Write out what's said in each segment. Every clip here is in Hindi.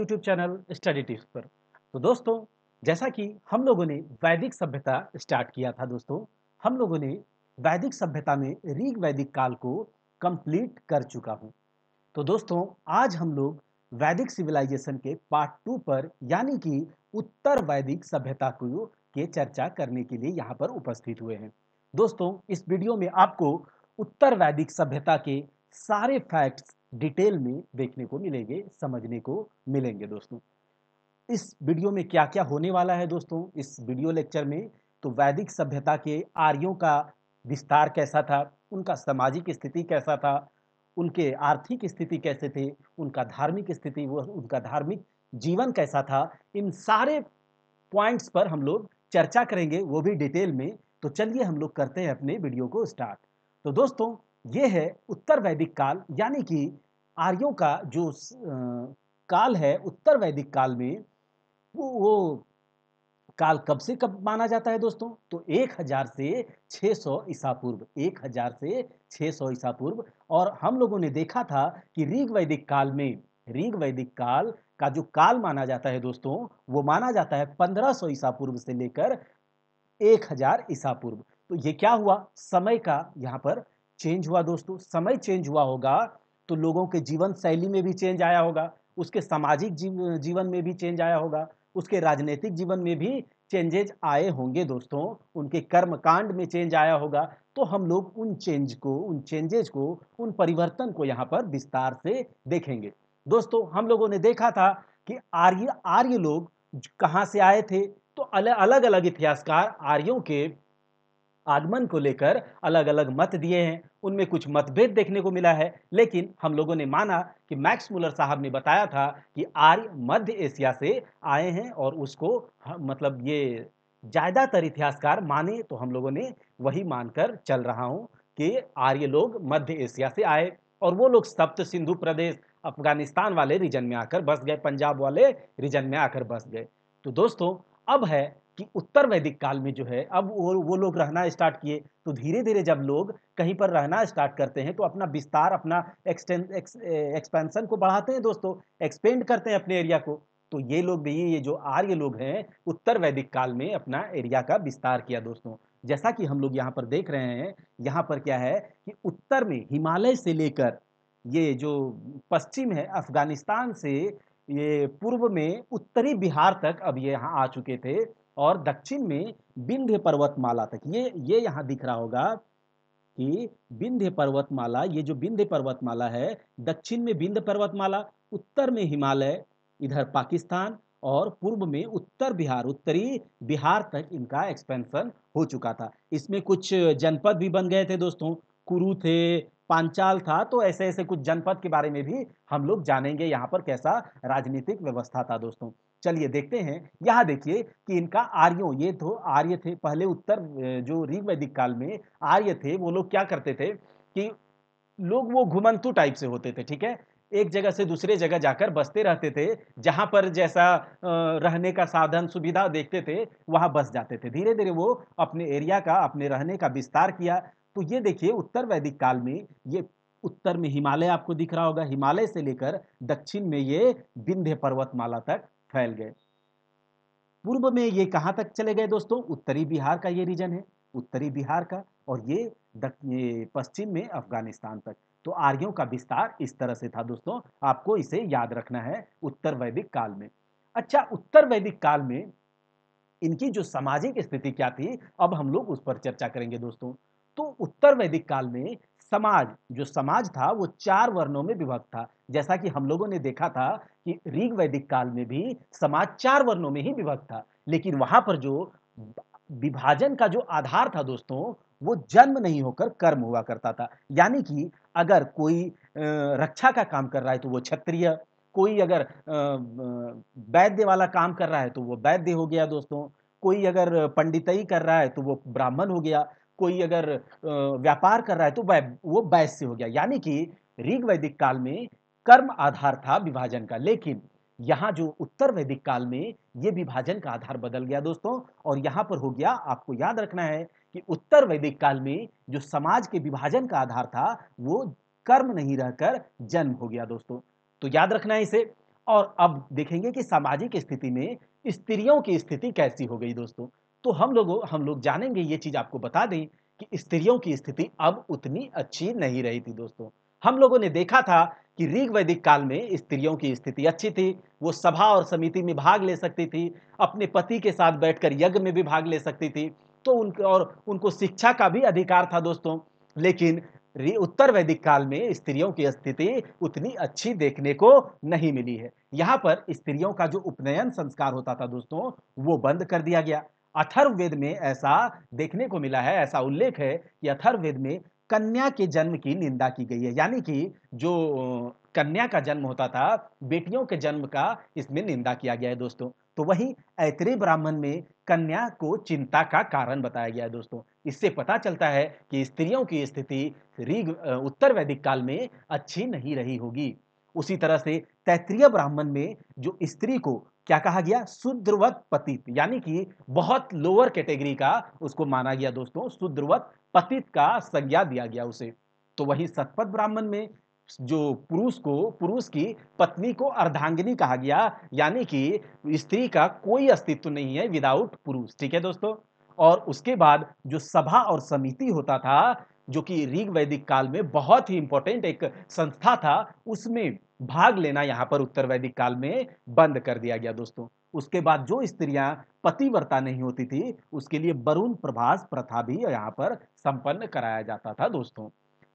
यूट्यूब चैनल स्टडी टिप्स पर तो दोस्तों जैसा कि हम लोगों ने वैदिक सभ्यता स्टार्ट किया था दोस्तों हम लोगों ने वैदिक सभ्यता में ऋग वैदिक काल को कंप्लीट कर चुका हूं तो दोस्तों आज हम लोग वैदिक सिविलाइजेशन के पार्ट टू पर यानी कि उत्तर वैदिक सभ्यता को के चर्चा करने के लिए यहाँ पर उपस्थित हुए हैं दोस्तों इस वीडियो में आपको उत्तर वैदिक सभ्यता के सारे फैक्ट्स डिटेल में देखने को मिलेंगे समझने को मिलेंगे दोस्तों इस वीडियो में क्या क्या होने वाला है दोस्तों इस वीडियो लेक्चर में तो वैदिक सभ्यता के आर्यों का विस्तार कैसा था उनका सामाजिक स्थिति कैसा था उनके आर्थिक स्थिति कैसे थे उनका धार्मिक स्थिति वो उनका धार्मिक जीवन कैसा था इन सारे पॉइंट्स पर हम लोग चर्चा करेंगे वो भी डिटेल में तो चलिए हम लोग करते हैं अपने वीडियो को स्टार्ट तो दोस्तों ये है उत्तर वैदिक काल यानी कि आर्यों का जो काल है उत्तर वैदिक काल में वो, वो काल कब से कब माना जाता है दोस्तों तो 1000 से 600 ईसा पूर्व 1000 से 600 ईसा पूर्व और हम लोगों ने देखा था कि ऋग वैदिक काल में ऋग वैदिक काल का जो काल माना जाता है दोस्तों वो माना जाता है 1500 ईसा पूर्व से लेकर 1000 ईसा पूर्व तो ये क्या हुआ समय का यहाँ पर चेंज हुआ दोस्तों समय चेंज हुआ होगा तो लोगों के जीवन शैली में भी चेंज आया होगा उसके सामाजिक जीव, जीवन में भी चेंज आया होगा उसके राजनीतिक जीवन में भी चेंजेज आए होंगे दोस्तों उनके कर्म कांड में चेंज आया होगा तो हम लोग उन चेंज को उन चेंजेज को उन परिवर्तन को यहाँ पर विस्तार से देखेंगे दोस्तों हम लोगों ने देखा था कि आर्य आर्य लोग कहाँ से आए थे तो अलग अलग अलग इतिहासकार आर्यों के आगमन को लेकर अलग अलग मत दिए हैं उनमें कुछ मतभेद देखने को मिला है लेकिन हम लोगों ने माना कि मैक्स मुलर साहब ने बताया था कि आर्य मध्य एशिया से आए हैं और उसको मतलब ये ज़्यादातर इतिहासकार माने तो हम लोगों ने वही मानकर चल रहा हूँ कि आर्य लोग मध्य एशिया से आए और वो लोग सप्त सिंधु प्रदेश अफगानिस्तान वाले रीजन में आकर बस गए पंजाब वाले रीजन में आकर बस गए तो दोस्तों अब है कि उत्तर वैदिक काल में जो है अब वो वो लोग रहना स्टार्ट किए तो धीरे धीरे जब लोग कहीं पर रहना स्टार्ट करते हैं तो अपना विस्तार अपना एक्सटें एक्सपेंशन को बढ़ाते हैं दोस्तों एक्सपेंड करते हैं अपने एरिया को तो ये लोग भी ये जो आर्य लोग हैं उत्तर वैदिक काल में अपना एरिया का विस्तार किया दोस्तों जैसा कि हम लोग यहाँ पर देख रहे हैं यहाँ पर क्या है कि उत्तर में हिमालय से लेकर ये जो पश्चिम है अफगानिस्तान से ये पूर्व में उत्तरी बिहार तक अब ये यहाँ आ चुके थे और दक्षिण में विंध्य पर्वतमाला तक ये ये यहाँ दिख रहा होगा कि विंध्य पर्वतमाला ये जो विंध्य पर्वतमाला है दक्षिण में विंध्य पर्वतमाला उत्तर में हिमालय इधर पाकिस्तान और पूर्व में उत्तर बिहार उत्तरी बिहार तक इनका एक्सपेंशन हो चुका था इसमें कुछ जनपद भी बन गए थे दोस्तों कुरु थे पांचाल था तो ऐसे ऐसे कुछ जनपद के बारे में भी हम लोग जानेंगे यहाँ पर कैसा राजनीतिक व्यवस्था था दोस्तों चलिए देखते हैं यहाँ देखिए कि इनका आर्यों ये तो आर्य थे पहले उत्तर जो ऋग वैदिक काल में आर्य थे वो लोग क्या करते थे कि लोग वो घुमंतु टाइप से होते थे ठीक है एक जगह से दूसरे जगह जाकर बसते रहते थे जहाँ पर जैसा रहने का साधन सुविधा देखते थे वहाँ बस जाते थे धीरे धीरे वो अपने एरिया का अपने रहने का विस्तार किया तो ये देखिए उत्तर वैदिक काल में ये उत्तर में हिमालय आपको दिख रहा होगा हिमालय से लेकर दक्षिण में ये विंध्य पर्वतमाला तक फैल गए पूर्व में ये कहाँ तक चले गए दोस्तों उत्तरी बिहार का ये रीजन है उत्तरी बिहार का और ये, पश्चिम में अफगानिस्तान तक तो आर्यों का विस्तार इस तरह से था दोस्तों आपको इसे याद रखना है उत्तर वैदिक काल में अच्छा उत्तर वैदिक काल में इनकी जो सामाजिक स्थिति क्या थी अब हम लोग उस पर चर्चा करेंगे दोस्तों तो उत्तर वैदिक काल में समाज जो समाज था वो चार वर्णों में विभक्त था जैसा कि हम लोगों ने देखा था कि ऋग वैदिक काल में भी समाज चार वर्णों में ही विभक्त था लेकिन वहां पर जो विभाजन का जो आधार था दोस्तों वो जन्म नहीं होकर कर्म हुआ करता था यानी कि अगर कोई रक्षा का काम कर रहा है तो वो क्षत्रिय कोई अगर वैद्य वाला काम कर रहा है तो वो वैद्य हो गया दोस्तों कोई अगर पंडितई कर रहा है तो वो ब्राह्मण हो गया कोई अगर व्यापार कर रहा है तो वो वैश्य हो गया यानी कि ऋग वैदिक काल में कर्म आधार था विभाजन का लेकिन यहाँ जो उत्तर वैदिक काल में ये विभाजन का आधार बदल गया दोस्तों और यहाँ पर हो गया आपको याद रखना है कि उत्तर वैदिक काल में जो समाज के विभाजन का आधार था वो कर्म नहीं रहकर जन्म हो गया दोस्तों तो याद रखना है इसे और अब देखेंगे कि सामाजिक स्थिति में स्त्रियों की स्थिति कैसी हो गई दोस्तों तो हम लोगों हम लोग जानेंगे ये चीज आपको बता दें कि स्त्रियों की स्थिति अब उतनी अच्छी नहीं रही थी दोस्तों हम लोगों ने देखा था कि ऋग वैदिक काल में स्त्रियों की स्थिति अच्छी थी वो सभा और समिति में भाग ले सकती थी अपने पति के साथ बैठकर यज्ञ में भी भाग ले सकती थी तो उन और उनको शिक्षा का भी अधिकार था दोस्तों लेकिन उत्तर वैदिक काल में स्त्रियों की स्थिति उतनी अच्छी देखने को नहीं मिली है यहाँ पर स्त्रियों का जो उपनयन संस्कार होता था दोस्तों वो बंद कर दिया गया अथर्ववेद में ऐसा देखने को मिला है ऐसा उल्लेख है कि अथर्ववेद में कन्या के जन्म की निंदा की गई है यानी कि जो कन्या का जन्म होता था बेटियों के जन्म का इसमें निंदा किया गया है दोस्तों तो वहीं ऐतरे ब्राह्मण में कन्या को चिंता का कारण बताया गया है दोस्तों इससे पता चलता है कि स्त्रियों की स्थिति ऋग उत्तर वैदिक काल में अच्छी नहीं रही होगी उसी तरह से तैतृय ब्राह्मण में जो स्त्री को क्या कहा गया शुद्रवत पतित यानी कि बहुत लोअर कैटेगरी का उसको माना गया दोस्तों शुद्रवत पतित का संज्ञा दिया गया उसे तो वही सतपत ब्राह्मण में जो पुरुष को पुरुष की पत्नी को अर्धांगिनी कहा गया यानी कि स्त्री का कोई अस्तित्व नहीं है विदाउट पुरुष ठीक है दोस्तों और उसके बाद जो सभा और समिति होता था जो कि ऋग वैदिक काल में बहुत ही इंपॉर्टेंट एक संस्था था उसमें भाग लेना यहाँ पर उत्तर वैदिक काल में बंद कर दिया गया दोस्तों उसके बाद जो स्त्रियां पतिव्रता नहीं होती थी उसके लिए वरुण प्रभास प्रथा भी यहाँ पर संपन्न कराया जाता था दोस्तों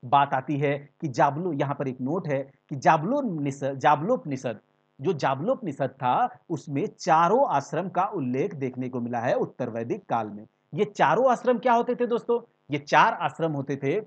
बात आती है कि जाबलो यहाँ पर एक नोट है कि जाबलोप जाबलोपनिषद जो जाबलोपनिषद था उसमें चारों आश्रम का उल्लेख देखने को मिला है उत्तर वैदिक काल में ये चारों आश्रम क्या होते थे दोस्तों ये चार आश्रम होते थे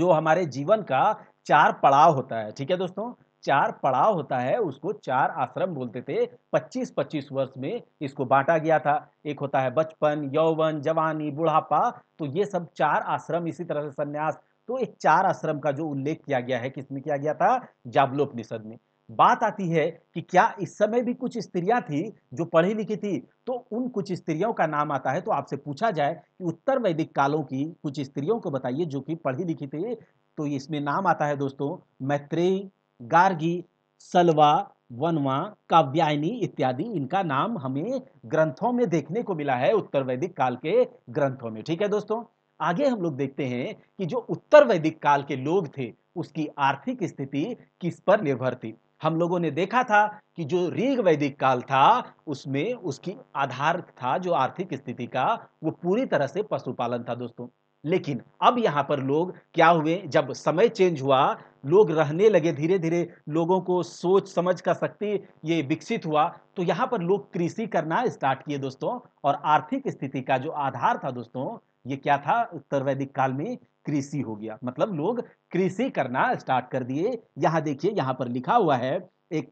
जो हमारे जीवन का चार पड़ाव होता है ठीक है दोस्तों चार पड़ाव होता है उसको चार आश्रम बोलते थे 25-25 वर्ष में इसको बांटा गया था एक होता है बचपन यौवन जवानी बुढ़ापा तो ये सब चार आश्रम इसी तरह से संन्यास तो एक चार आश्रम का जो उल्लेख किया गया है किसमें किया गया था जाबलोपनिषद में बात आती है कि क्या इस समय भी कुछ स्त्रियां थी जो पढ़ी लिखी थी तो उन कुछ स्त्रियों का नाम आता है तो आपसे पूछा जाए कि उत्तर वैदिक कालों की कुछ स्त्रियों को बताइए जो कि पढ़ी लिखी थी तो इसमें नाम आता है दोस्तों मैत्रेयी गार्गी सलवा वनवा काव्यायनी इत्यादि इनका नाम हमें ग्रंथों में देखने को मिला है उत्तर वैदिक काल के ग्रंथों में ठीक है दोस्तों आगे हम लोग देखते हैं कि जो उत्तर वैदिक काल के लोग थे उसकी आर्थिक स्थिति किस पर निर्भर थी हम लोगों ने देखा था कि जो ऋग वैदिक काल था उसमें उसकी आधार था जो आर्थिक स्थिति का वो पूरी तरह से पशुपालन था दोस्तों लेकिन अब यहाँ पर लोग क्या हुए जब समय चेंज हुआ लोग रहने लगे धीरे धीरे लोगों को सोच समझ का शक्ति ये विकसित हुआ तो यहाँ पर लोग कृषि करना स्टार्ट किए दोस्तों और आर्थिक स्थिति का जो आधार था दोस्तों ये क्या था उत्तर वैदिक काल में कृषि हो गया मतलब लोग कृषि करना स्टार्ट कर दिए यहाँ देखिए यहाँ पर लिखा हुआ है एक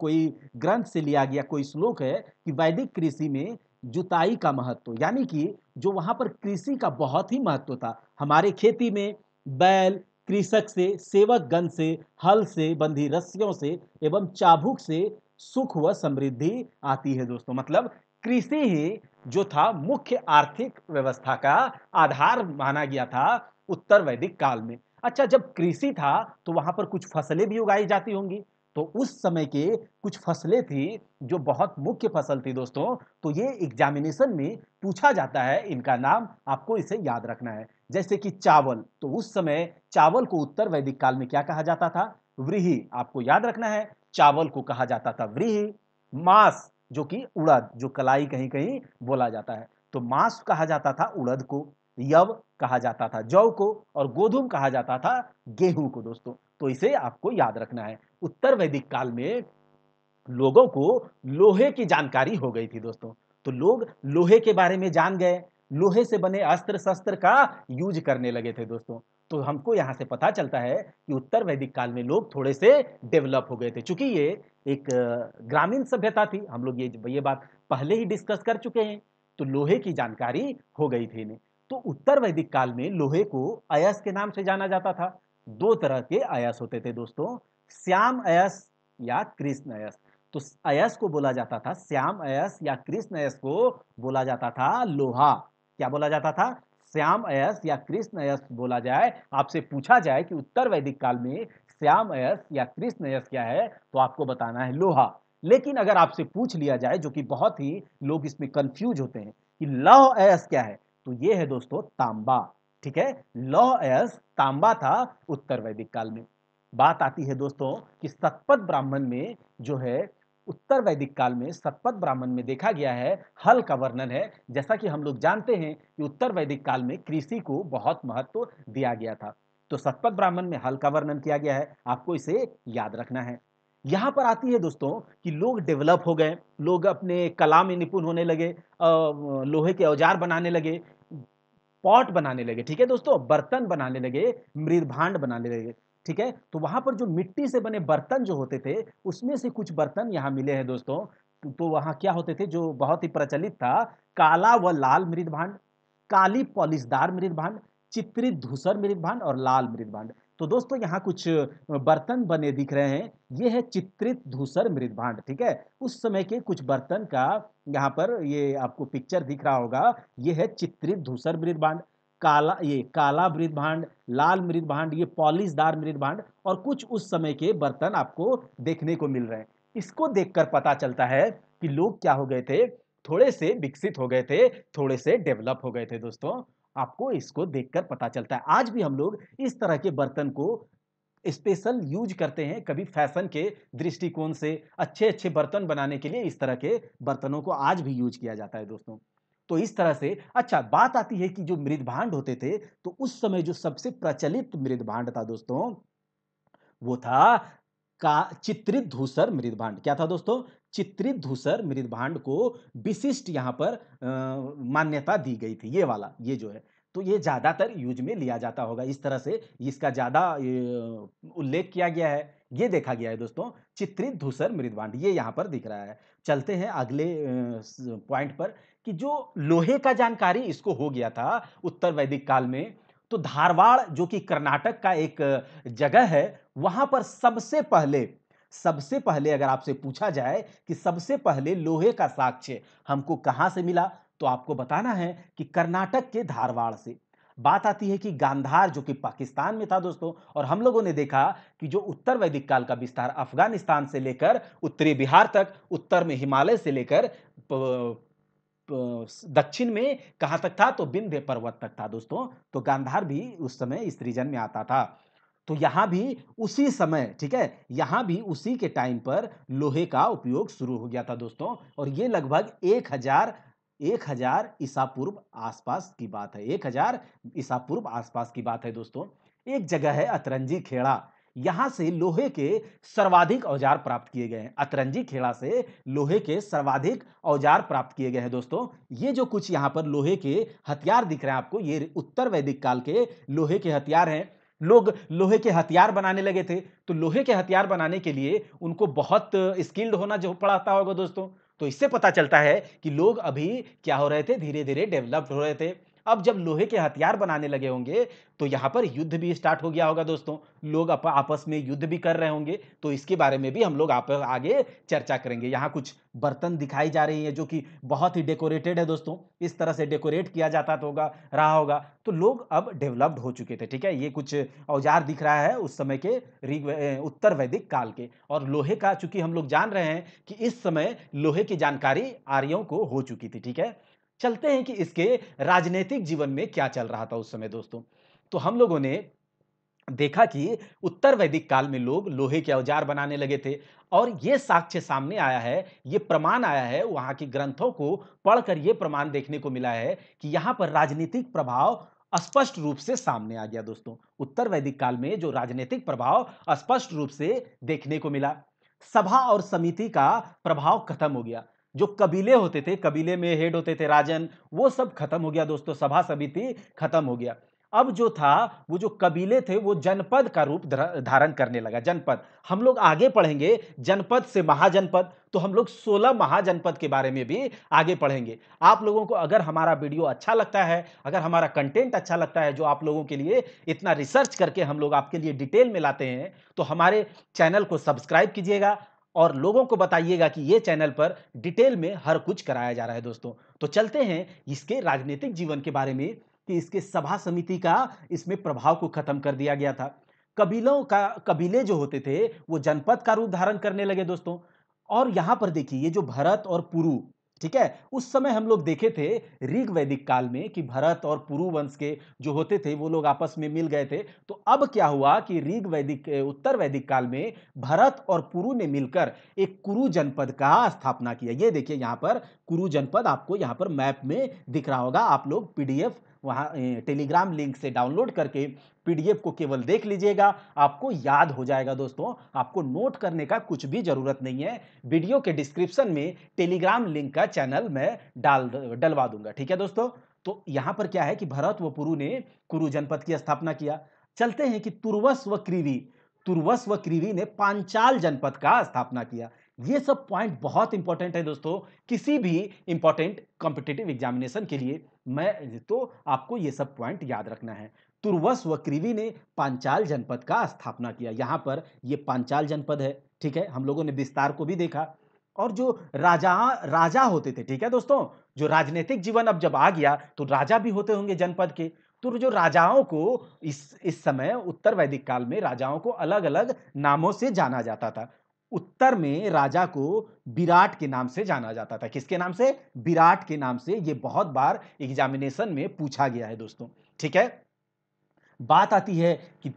कोई ग्रंथ से लिया गया कोई श्लोक है कि वैदिक कृषि में जुताई का महत्व यानी कि जो वहाँ पर कृषि का बहुत ही महत्व था हमारे खेती में बैल कृषक से सेवक गण से हल से बंधी रस्सियों से एवं चाबुक से सुख व समृद्धि आती है दोस्तों मतलब कृषि ही जो था मुख्य आर्थिक व्यवस्था का आधार माना गया था उत्तर वैदिक काल में अच्छा जब कृषि था तो वहां पर कुछ फसलें भी उगाई जाती होंगी तो उस समय के कुछ फसलें थी जो बहुत मुख्य फसल थी दोस्तों तो ये एग्जामिनेशन में पूछा जाता है इनका नाम आपको इसे याद रखना है जैसे कि चावल तो उस समय चावल को उत्तर वैदिक काल में क्या कहा जाता था व्रीही आपको याद रखना है चावल को कहा जाता था व्रीही मांस जो कि उड़द जो कलाई कहीं कहीं बोला जाता है तो मांस कहा जाता था उड़द को यव कहा जाता था जौ को और गोधूम कहा जाता था गेहूं को दोस्तों तो इसे आपको याद रखना है उत्तर वैदिक काल में लोगों को लोहे की जानकारी हो गई थी दोस्तों तो लोग लोहे के बारे में जान गए लोहे से बने अस्त्र शस्त्र का यूज करने लगे थे दोस्तों तो हमको यहाँ से पता चलता है कि उत्तर वैदिक काल में लोग थोड़े से डेवलप हो गए थे चूंकि ये एक ग्रामीण सभ्यता थी हम लोग ये ये बात पहले ही डिस्कस कर चुके हैं तो लोहे की जानकारी हो गई थी इन्हें तो उत्तर वैदिक काल में लोहे को अयस के नाम से जाना जाता था दो तरह के आयास होते थे दोस्तों श्याम अयस या कृष्ण अयस तो अयस को बोला जाता था श्याम अयस या कृष्ण अयस को बोला जाता था लोहा क्या बोला जाता था श्याम अयस या कृष्ण अयस बोला जाए आपसे पूछा जाए कि उत्तर वैदिक काल में श्याम अयस या कृष्ण अयस क्या है तो आपको बताना है लोहा लेकिन अगर आपसे पूछ लिया जाए जो कि बहुत ही लोग इसमें कंफ्यूज होते हैं कि लौह अयस क्या है तो ये है दोस्तों तांबा ठीक है लौह एस तांबा था उत्तर वैदिक काल में बात आती है दोस्तों कि सतपथ ब्राह्मण में जो है उत्तर वैदिक काल में सतपथ ब्राह्मण में देखा गया है हल का वर्णन है जैसा कि हम लोग जानते हैं कि उत्तर वैदिक काल में कृषि को बहुत महत्व दिया गया था तो सतपथ ब्राह्मण में हल का वर्णन किया गया है आपको इसे याद रखना है यहाँ पर आती है दोस्तों कि लोग डेवलप हो गए लोग अपने कला में निपुण होने लगे लोहे के औजार बनाने लगे पॉट बनाने लगे ठीक है दोस्तों बर्तन बनाने लगे मृदभांड बनाने लगे ठीक है तो वहां पर जो मिट्टी से बने बर्तन जो होते थे उसमें से कुछ बर्तन यहाँ मिले हैं दोस्तों तो वहां क्या होते थे जो बहुत ही प्रचलित था काला व लाल मृदभांड काली पॉलिशदार मृदभांड चित्रित धूसर मृदभांड और लाल मृदभांड तो दोस्तों यहाँ कुछ बर्तन बने दिख रहे हैं ये है चित्रित धूसर मृदभांड ठीक है उस समय के कुछ बर्तन का यहाँ पर ये आपको पिक्चर दिख रहा होगा ये है चित्रित धूसर मृदभांड काला ये काला मृदभांड लाल मृदभांड ये पॉलिशदार मृदभांड और कुछ उस समय के बर्तन आपको देखने को मिल रहे हैं इसको देखकर पता चलता है कि लोग क्या हो गए थे थोड़े से विकसित हो गए थे थोड़े से डेवलप हो गए थे दोस्तों आपको इसको देखकर पता चलता है आज भी हम लोग इस तरह के बर्तन को स्पेशल यूज करते हैं कभी फैशन के दृष्टिकोण से अच्छे अच्छे बर्तन बनाने के लिए इस तरह के बर्तनों को आज भी यूज किया जाता है दोस्तों तो इस तरह से अच्छा बात आती है कि जो मृदभांड होते थे तो उस समय जो सबसे प्रचलित मृदभांड था दोस्तों वो था का चित्रित धूसर मृदभांड क्या था दोस्तों चित्रित धूसर मृदभांड को विशिष्ट यहाँ पर आ, मान्यता दी गई थी ये वाला ये जो है तो ये ज़्यादातर यूज में लिया जाता होगा इस तरह से इसका ज़्यादा उल्लेख किया गया है ये देखा गया है दोस्तों चित्रित धूसर मृदभांड ये यहाँ पर दिख रहा है चलते हैं अगले पॉइंट पर कि जो लोहे का जानकारी इसको हो गया था उत्तर वैदिक काल में तो धारवाड़ जो कि कर्नाटक का एक जगह है वहाँ पर सबसे पहले सबसे पहले अगर आपसे पूछा जाए कि सबसे पहले लोहे का साक्ष्य हमको कहाँ से मिला तो आपको बताना है कि कर्नाटक के धारवाड़ से बात आती है कि गांधार जो कि पाकिस्तान में था दोस्तों और हम लोगों ने देखा कि जो उत्तर वैदिक काल का विस्तार अफगानिस्तान से लेकर उत्तरी बिहार तक उत्तर में हिमालय से लेकर दक्षिण में कहाँ तक था तो बिंध्य पर्वत तक था दोस्तों तो गांधार भी उस समय इस रीजन में आता था तो यहाँ भी उसी समय ठीक है यहाँ भी उसी के टाइम पर लोहे का उपयोग शुरू हो गया था दोस्तों और ये लगभग एक हजार एक हजार ईसा पूर्व आसपास की बात है एक हजार ईसा पूर्व आसपास की बात है दोस्तों एक जगह है अतरंजी खेड़ा यहां से लोहे के सर्वाधिक औजार प्राप्त किए गए हैं अतरंजी खेड़ा से लोहे के सर्वाधिक औजार प्राप्त किए गए हैं दोस्तों ये जो कुछ यहां पर लोहे के हथियार दिख रहे हैं आपको ये उत्तर वैदिक काल के लोहे के हथियार हैं लोग लोहे के हथियार बनाने लगे थे तो लोहे के हथियार बनाने के लिए उनको बहुत स्किल्ड होना जो पड़ाता होगा दोस्तों तो इससे पता चलता है कि लोग अभी क्या हो रहे थे धीरे धीरे डेवलप्ड हो रहे थे अब जब लोहे के हथियार बनाने लगे होंगे तो यहां पर युद्ध भी स्टार्ट हो गया होगा दोस्तों लोग अप, आपस में युद्ध भी कर रहे होंगे तो इसके बारे में भी हम लोग आप, आगे चर्चा करेंगे यहाँ कुछ बर्तन दिखाई जा रही है जो कि बहुत ही डेकोरेटेड है दोस्तों इस तरह से डेकोरेट किया जाता तो होगा रहा होगा तो लोग अब डेवलप्ड हो चुके थे ठीक है ये कुछ औजार दिख रहा है उस समय के उत्तर वैदिक काल के और लोहे का चूंकि हम लोग जान रहे हैं कि इस समय लोहे की जानकारी आर्यों को हो चुकी थी ठीक है चलते हैं कि इसके राजनीतिक जीवन में क्या चल रहा था उस समय दोस्तों तो हम लोगों ने देखा कि उत्तर वैदिक काल में लोग लोहे के औजार बनाने लगे थे और ये साक्ष्य सामने आया है ये प्रमाण आया है वहाँ के ग्रंथों को पढ़कर ये प्रमाण देखने को मिला है कि यहाँ पर राजनीतिक प्रभाव स्पष्ट रूप से सामने आ गया दोस्तों उत्तर वैदिक काल में जो राजनीतिक प्रभाव स्पष्ट रूप से देखने को मिला सभा और समिति का प्रभाव खत्म हो गया जो कबीले होते थे कबीले में हेड होते थे राजन वो सब खत्म हो गया दोस्तों सभा समिति खत्म हो गया अब जो था वो जो कबीले थे वो जनपद का रूप धारण करने लगा जनपद हम लोग आगे पढ़ेंगे जनपद से महाजनपद तो हम लोग 16 महाजनपद के बारे में भी आगे पढ़ेंगे आप लोगों को अगर हमारा वीडियो अच्छा लगता है अगर हमारा कंटेंट अच्छा लगता है जो आप लोगों के लिए इतना रिसर्च करके हम लोग आपके लिए डिटेल में लाते हैं तो हमारे चैनल को सब्सक्राइब कीजिएगा और लोगों को बताइएगा कि ये चैनल पर डिटेल में हर कुछ कराया जा रहा है दोस्तों तो चलते हैं इसके राजनीतिक जीवन के बारे में कि इसके सभा समिति का इसमें प्रभाव को खत्म कर दिया गया था कबीलों का कबीले जो होते थे वो जनपद का रूप धारण करने लगे दोस्तों और यहाँ पर देखिए ये जो भरत और पुरु ठीक है उस समय हम लोग देखे थे ऋग वैदिक काल में कि भरत और पुरु वंश के जो होते थे वो लोग आपस में मिल गए थे तो अब क्या हुआ कि ऋग वैदिक उत्तर वैदिक काल में भरत और पुरु ने मिलकर एक कुरु जनपद का स्थापना किया ये देखिए यहाँ पर कुरु जनपद आपको यहाँ पर मैप में दिख रहा होगा आप लोग पीडीएफ वहाँ टेलीग्राम लिंक से डाउनलोड करके पीडीएफ को केवल देख लीजिएगा आपको याद हो जाएगा दोस्तों आपको नोट करने का कुछ भी ज़रूरत नहीं है वीडियो के डिस्क्रिप्शन में टेलीग्राम लिंक का चैनल मैं डाल डलवा दूंगा ठीक है दोस्तों तो यहाँ पर क्या है कि भरत व पुरु ने कुरु जनपद की स्थापना किया चलते हैं कि तुर्वस व क्रीवी तुर्वस व क्रीवी ने पांचाल जनपद का स्थापना किया ये सब पॉइंट बहुत इंपॉर्टेंट है दोस्तों किसी भी इंपॉर्टेंट कॉम्पिटेटिव एग्जामिनेशन के लिए मैं तो आपको ये सब पॉइंट याद रखना है तुर्वस व क्रीवी ने पांचाल जनपद का स्थापना किया यहाँ पर ये पांचाल जनपद है ठीक है हम लोगों ने विस्तार को भी देखा और जो राजा राजा होते थे ठीक है दोस्तों जो राजनीतिक जीवन अब जब आ गया तो राजा भी होते होंगे जनपद के तो जो राजाओं को इस इस समय उत्तर वैदिक काल में राजाओं को अलग अलग नामों से जाना जाता था उत्तर में राजा को विराट के नाम से जाना जाता था किसके नाम से विराट के नाम से ये बहुत बार एग्जामिनेशन में पूछा गया है दोस्तों ठीक है बात आती है कि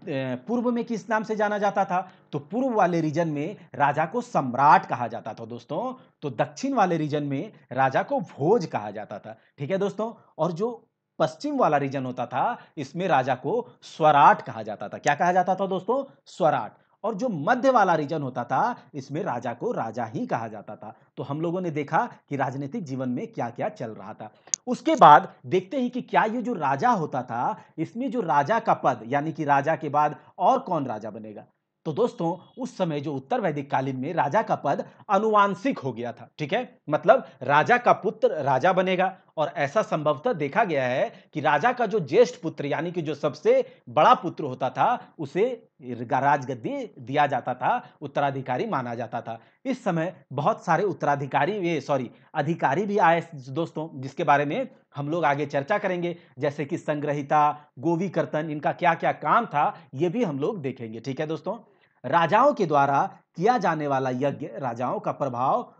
पूर्व में किस नाम से जाना जाता था तो पूर्व वाले रीजन में राजा को सम्राट कहा जाता था दोस्तों तो दक्षिण वाले रीजन में राजा को भोज कहा जाता था ठीक है दोस्तों और जो पश्चिम वाला रीजन होता था इसमें राजा को स्वराट कहा जाता था क्या कहा जाता था दोस्तों स्वराट और जो मध्य वाला रीजन होता था इसमें राजा को राजा ही कहा जाता था तो हम लोगों ने देखा कि राजनीतिक जीवन में क्या क्या चल रहा था उसके बाद देखते हैं कि क्या ये जो राजा होता था इसमें जो राजा का पद यानी कि राजा के बाद और कौन राजा बनेगा तो दोस्तों उस समय जो उत्तर वैदिक कालीन में राजा का पद अनुवांशिक हो गया था ठीक है मतलब राजा का पुत्र राजा बनेगा और ऐसा संभवतः देखा गया है कि राजा का जो ज्येष्ठ पुत्र यानी कि जो सबसे बड़ा पुत्र होता था उसे राजगद्दी दिया जाता था उत्तराधिकारी माना जाता था इस समय बहुत सारे उत्तराधिकारी ये सॉरी अधिकारी भी आए दोस्तों जिसके बारे में हम लोग आगे चर्चा करेंगे जैसे कि संग्रहिता गोवी कर्तन इनका क्या क्या काम था ये भी हम लोग देखेंगे ठीक है दोस्तों राजाओं के द्वारा किया जाने वाला यज्ञ राजाओं का प्रभाव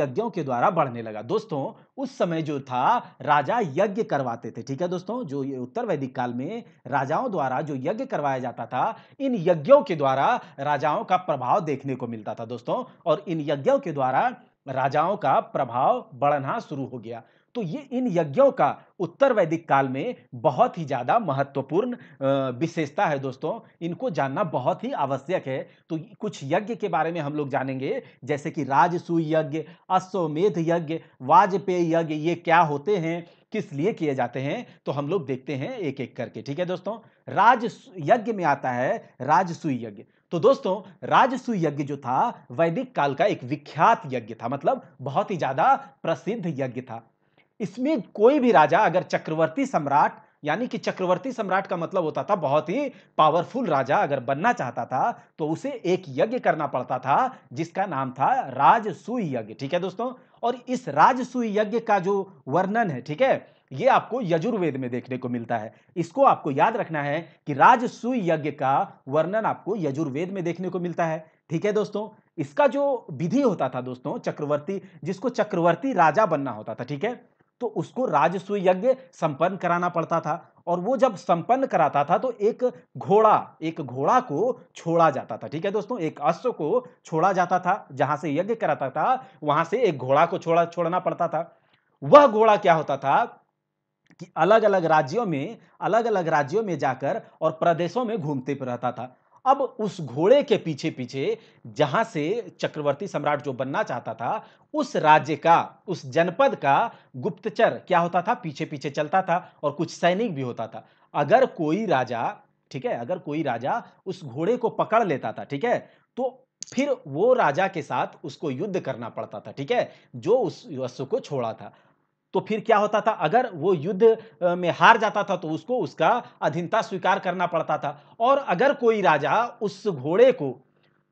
यज्ञों के द्वारा बढ़ने लगा दोस्तों उस समय जो था राजा यज्ञ करवाते थे ठीक है दोस्तों जो ये उत्तर वैदिक काल में राजाओं द्वारा जो यज्ञ करवाया जाता था इन यज्ञों के द्वारा राजाओं का प्रभाव देखने को मिलता था दोस्तों और इन यज्ञों के द्वारा राजाओं का प्रभाव बढ़ना शुरू हो गया तो ये इन यज्ञों का उत्तर वैदिक काल में बहुत ही ज़्यादा महत्वपूर्ण विशेषता है दोस्तों इनको जानना बहुत ही आवश्यक है तो कुछ यज्ञ के बारे में हम लोग जानेंगे जैसे कि राजसूय यज्ञ अश्वमेध यज्ञ वाजपेय यज्ञ ये क्या होते हैं किस लिए किए जाते हैं तो हम लोग देखते हैं एक एक करके ठीक है दोस्तों राज यज्ञ में आता है राजसूय यज्ञ तो दोस्तों राजसूय यज्ञ जो था वैदिक काल का एक विख्यात यज्ञ था मतलब बहुत ही ज्यादा प्रसिद्ध यज्ञ था इसमें कोई भी राजा अगर चक्रवर्ती सम्राट यानी कि चक्रवर्ती सम्राट का मतलब होता था बहुत ही पावरफुल राजा अगर बनना चाहता था तो उसे एक यज्ञ करना पड़ता था जिसका नाम था राजसुई यज्ञ ठीक है दोस्तों और इस राजसुई यज्ञ का जो वर्णन है ठीक है ये आपको यजुर्वेद में देखने को मिलता है इसको आपको याद रखना है कि राजसुई यज्ञ का वर्णन आपको यजुर्वेद में देखने को मिलता है ठीक है दोस्तों इसका जो विधि होता था दोस्तों चक्रवर्ती जिसको चक्रवर्ती राजा बनना होता था ठीक है तो उसको राजस्व यज्ञ संपन्न कराना पड़ता था और वो जब संपन्न कराता था तो एक घोड़ा एक घोड़ा को छोड़ा जाता था ठीक है दोस्तों एक अश्व को छोड़ा जाता था जहां से यज्ञ कराता था वहां से एक घोड़ा को छोड़ा छोड़ना पड़ता था वह घोड़ा क्या होता था कि अलग अलग राज्यों में अलग अलग राज्यों में जाकर और प्रदेशों में घूमते रहता था अब उस घोड़े के पीछे पीछे जहां से चक्रवर्ती सम्राट जो बनना चाहता था उस राज्य का उस जनपद का गुप्तचर क्या होता था पीछे पीछे चलता था और कुछ सैनिक भी होता था अगर कोई राजा ठीक है अगर कोई राजा उस घोड़े को पकड़ लेता था ठीक है तो फिर वो राजा के साथ उसको युद्ध करना पड़ता था ठीक है जो उस वस्तु को छोड़ा था तो फिर क्या होता था अगर वो युद्ध में हार जाता था तो उसको उसका अधीनता स्वीकार करना पड़ता था और अगर कोई राजा उस घोड़े को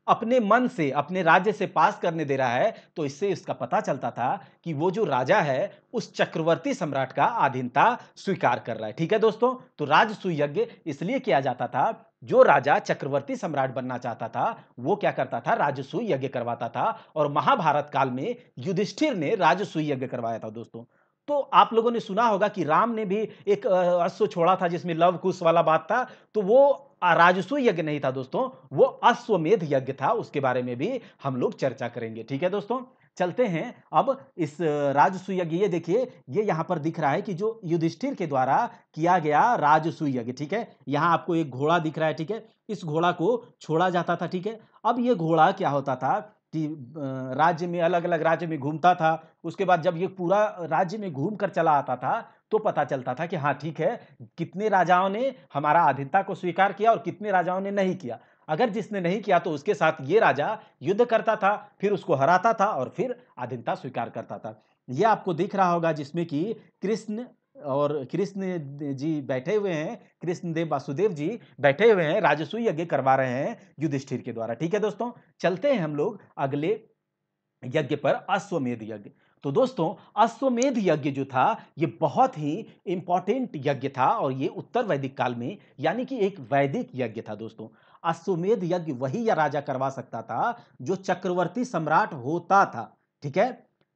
अपने मन से अपने राज्य से पास करने दे रहा है तो इससे इसका पता चलता था कि वो जो राजा है उस चक्रवर्ती सम्राट का अधीनता स्वीकार कर रहा है ठीक है दोस्तों तो राज सुयज्ञ इसलिए किया जाता था जो राजा चक्रवर्ती सम्राट बनना चाहता था वो क्या करता था राजसूय यज्ञ करवाता था और महाभारत काल में युधिष्ठिर ने राजसूय यज्ञ करवाया था दोस्तों तो आप लोगों ने सुना होगा कि राम ने भी एक अश्व छोड़ा था जिसमें लव कुश वाला बात था तो वो राजस्व यज्ञ नहीं था दोस्तों वो अश्वमेध यज्ञ था उसके बारे में भी हम लोग चर्चा करेंगे ठीक है दोस्तों चलते हैं अब इस राजस्व यज्ञ ये देखिए ये यहाँ पर दिख रहा है कि जो युधिष्ठिर के द्वारा किया गया राजस्व यज्ञ ठीक है यहाँ आपको एक घोड़ा दिख रहा है ठीक है इस घोड़ा को छोड़ा जाता था ठीक है अब ये घोड़ा क्या होता था राज्य में अलग अलग राज्य में घूमता था उसके बाद जब ये पूरा राज्य में घूम कर चला आता था तो पता चलता था कि हाँ ठीक है कितने राजाओं ने हमारा अधीनता को स्वीकार किया और कितने राजाओं ने नहीं किया अगर जिसने नहीं किया तो उसके साथ ये राजा युद्ध करता था फिर उसको हराता था और फिर अधीनता स्वीकार करता था यह आपको दिख रहा होगा जिसमें कि कृष्ण और कृष्ण जी बैठे हुए हैं कृष्ण देव वासुदेव जी बैठे हुए हैं राजस्व यज्ञ करवा रहे हैं युधिष्ठिर के द्वारा ठीक है दोस्तों चलते हैं हम लोग अगले यज्ञ पर अश्वमेध यज्ञ तो दोस्तों अश्वमेध यज्ञ जो था ये बहुत ही इंपॉर्टेंट यज्ञ था और ये उत्तर वैदिक काल में यानी कि एक वैदिक यज्ञ था दोस्तों अश्वमेध यज्ञ वही या राजा करवा सकता था जो चक्रवर्ती सम्राट होता था ठीक है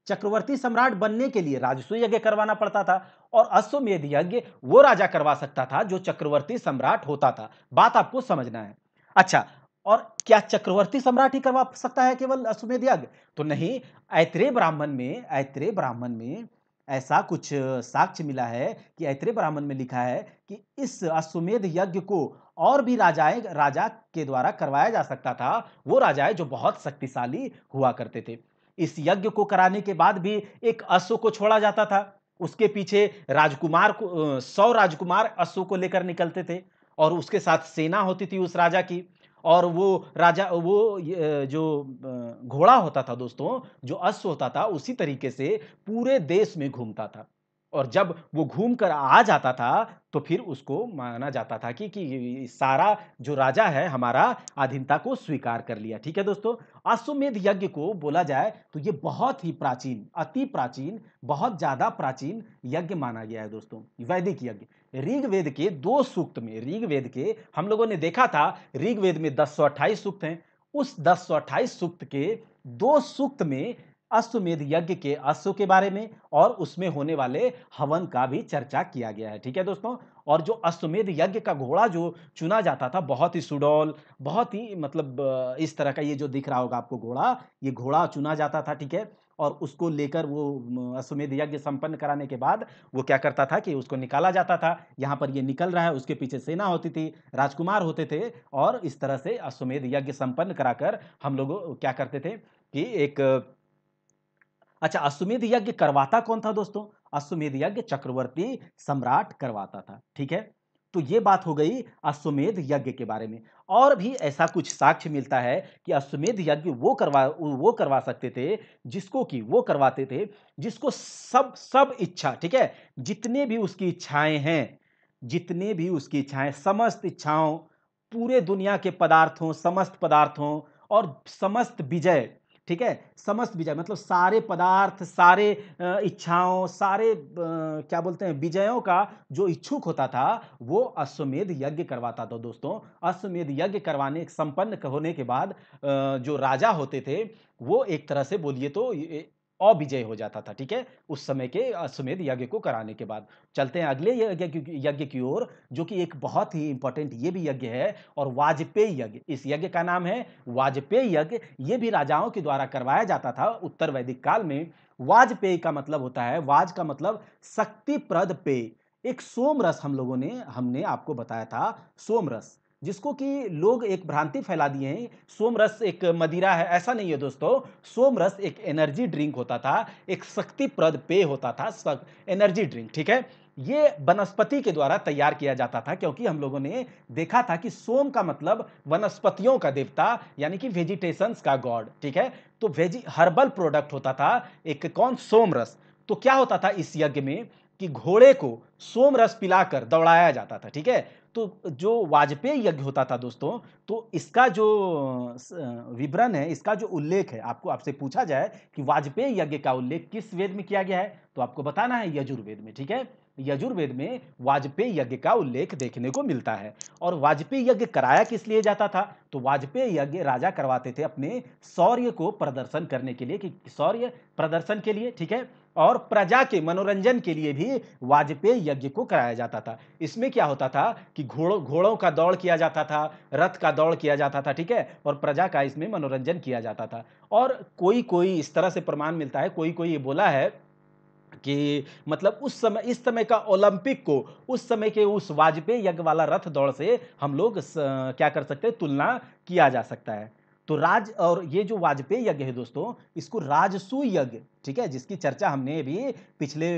चक्रवर्ती सम्राट बनने के लिए राजस्व यज्ञ करवाना पड़ता था और अश्वमेध यज्ञ वो राजा करवा सकता था जो चक्रवर्ती सम्राट होता था बात आपको समझना है अच्छा और क्या चक्रवर्ती सम्राट ही करवा सकता है केवल अश्वमेध यज्ञ तो नहीं ऐत्रे ब्राह्मण में ऐत्रे ब्राह्मण में ऐसा कुछ साक्ष्य मिला है कि ऐत्रे ब्राह्मण में लिखा है कि इस अश्वमेध यज्ञ को और भी राजाएं राजा के द्वारा करवाया जा सकता था वो राजाएं जो बहुत शक्तिशाली हुआ करते थे इस यज्ञ को कराने के बाद भी एक अश्व को छोड़ा जाता था उसके पीछे राजकुमार को सौ राजकुमार अश्व को लेकर निकलते थे और उसके साथ सेना होती थी उस राजा की और वो राजा वो जो घोड़ा होता था दोस्तों जो अश्व होता था उसी तरीके से पूरे देश में घूमता था और जब वो घूम कर आ जाता था तो फिर उसको माना जाता था कि कि सारा जो राजा है हमारा आधीनता को स्वीकार कर लिया ठीक है दोस्तों अश्वमेध यज्ञ को बोला जाए तो ये बहुत ही प्राचीन अति प्राचीन बहुत ज़्यादा प्राचीन यज्ञ माना गया है दोस्तों वैदिक यज्ञ ऋग्वेद के दो सूक्त में ऋग्वेद के हम लोगों ने देखा था ऋग्वेद में दस सूक्त हैं उस दस सूक्त के दो सूक्त में अश्वमेध यज्ञ के अश्व के बारे में और उसमें होने वाले हवन का भी चर्चा किया गया है ठीक है दोस्तों और जो अश्वमेध यज्ञ का घोड़ा जो चुना जाता था बहुत ही सुडौल बहुत ही मतलब इस तरह का ये जो दिख रहा होगा आपको घोड़ा ये घोड़ा चुना जाता था ठीक है और उसको लेकर वो अश्वमेध यज्ञ संपन्न कराने के बाद वो क्या करता था कि उसको निकाला जाता था यहाँ पर ये निकल रहा है उसके पीछे सेना होती थी राजकुमार होते थे और इस तरह से अश्वमेध यज्ञ संपन्न कराकर हम लोग क्या करते थे कि एक अच्छा अश्वमेध यज्ञ करवाता कौन था दोस्तों अश्वमेध यज्ञ चक्रवर्ती सम्राट करवाता था ठीक है तो ये बात हो गई अश्वमेध यज्ञ के बारे में और भी ऐसा कुछ साक्ष्य मिलता है कि अश्वमेध यज्ञ वो करवा वो करवा सकते थे जिसको कि वो करवाते थे जिसको सब सब इच्छा ठीक है जितने भी उसकी इच्छाएं हैं जितने भी उसकी इच्छाएं समस्त इच्छाओं पूरे दुनिया के पदार्थों समस्त पदार्थों और समस्त विजय ठीक है समस्त विजय मतलब सारे पदार्थ सारे इच्छाओं सारे क्या बोलते हैं विजयों का जो इच्छुक होता था वो अश्वमेध यज्ञ करवाता था दोस्तों अश्वमेध यज्ञ करवाने संपन्न होने के बाद जो राजा होते थे वो एक तरह से बोलिए तो अविजय हो जाता था ठीक है उस समय के अश्वमेध यज्ञ को कराने के बाद चलते हैं अगले यज्ञ की ओर जो कि एक बहुत ही इंपॉर्टेंट ये भी यज्ञ है और वाजपेयी यज्ञ इस यज्ञ का नाम है वाजपेयी यज्ञ ये भी राजाओं के द्वारा करवाया जाता था उत्तर वैदिक काल में वाजपेयी का मतलब होता है वाज का मतलब शक्तिप्रद पेय एक सोमरस हम लोगों ने हमने आपको बताया था सोमरस जिसको कि लोग एक भ्रांति फैला दिए हैं सोमरस एक मदिरा है ऐसा नहीं है दोस्तों सोमरस एक एनर्जी ड्रिंक होता था एक शक्तिप्रद पेय होता था एनर्जी ड्रिंक ठीक है ये वनस्पति के द्वारा तैयार किया जाता था क्योंकि हम लोगों ने देखा था कि सोम का मतलब वनस्पतियों का देवता यानी कि वेजिटेशंस का गॉड ठीक है तो वेजी हर्बल प्रोडक्ट होता था एक कौन सोमरस तो क्या होता था इस यज्ञ में कि घोड़े को सोम रस पिलाकर दौड़ाया जाता था ठीक है तो जो वाजपेयी यज्ञ होता था दोस्तों तो इसका जो विवरण है इसका जो उल्लेख है आपको आपसे पूछा जाए कि वाजपेयी यज्ञ का उल्लेख किस वेद में किया गया है तो आपको बताना है यजुर्वेद में ठीक है यजुर्वेद में वाजपेयी यज्ञ का उल्लेख देखने को मिलता है और वाजपेयी यज्ञ कराया किस लिए जाता था तो वाजपेयी यज्ञ राजा करवाते थे अपने शौर्य को प्रदर्शन करने के लिए कि शौर्य प्रदर्शन के लिए ठीक है और प्रजा के मनोरंजन के लिए भी वाजपेयी यज्ञ को कराया जाता था इसमें क्या होता था कि घोड़ों घोड़ों का दौड़ किया जाता था रथ का दौड़ किया जाता था ठीक है और प्रजा का इसमें मनोरंजन किया जाता था और कोई कोई इस तरह से प्रमाण मिलता है कोई कोई ये बोला है कि मतलब उस समय इस समय का ओलंपिक को उस समय के उस वाजपेयी यज्ञ वाला रथ दौड़ से हम लोग क्या कर सकते हैं तुलना किया जा सकता है तो राज और ये जो वाजपेयी यज्ञ है दोस्तों इसको राजसू यज्ञ ठीक है जिसकी चर्चा हमने भी पिछले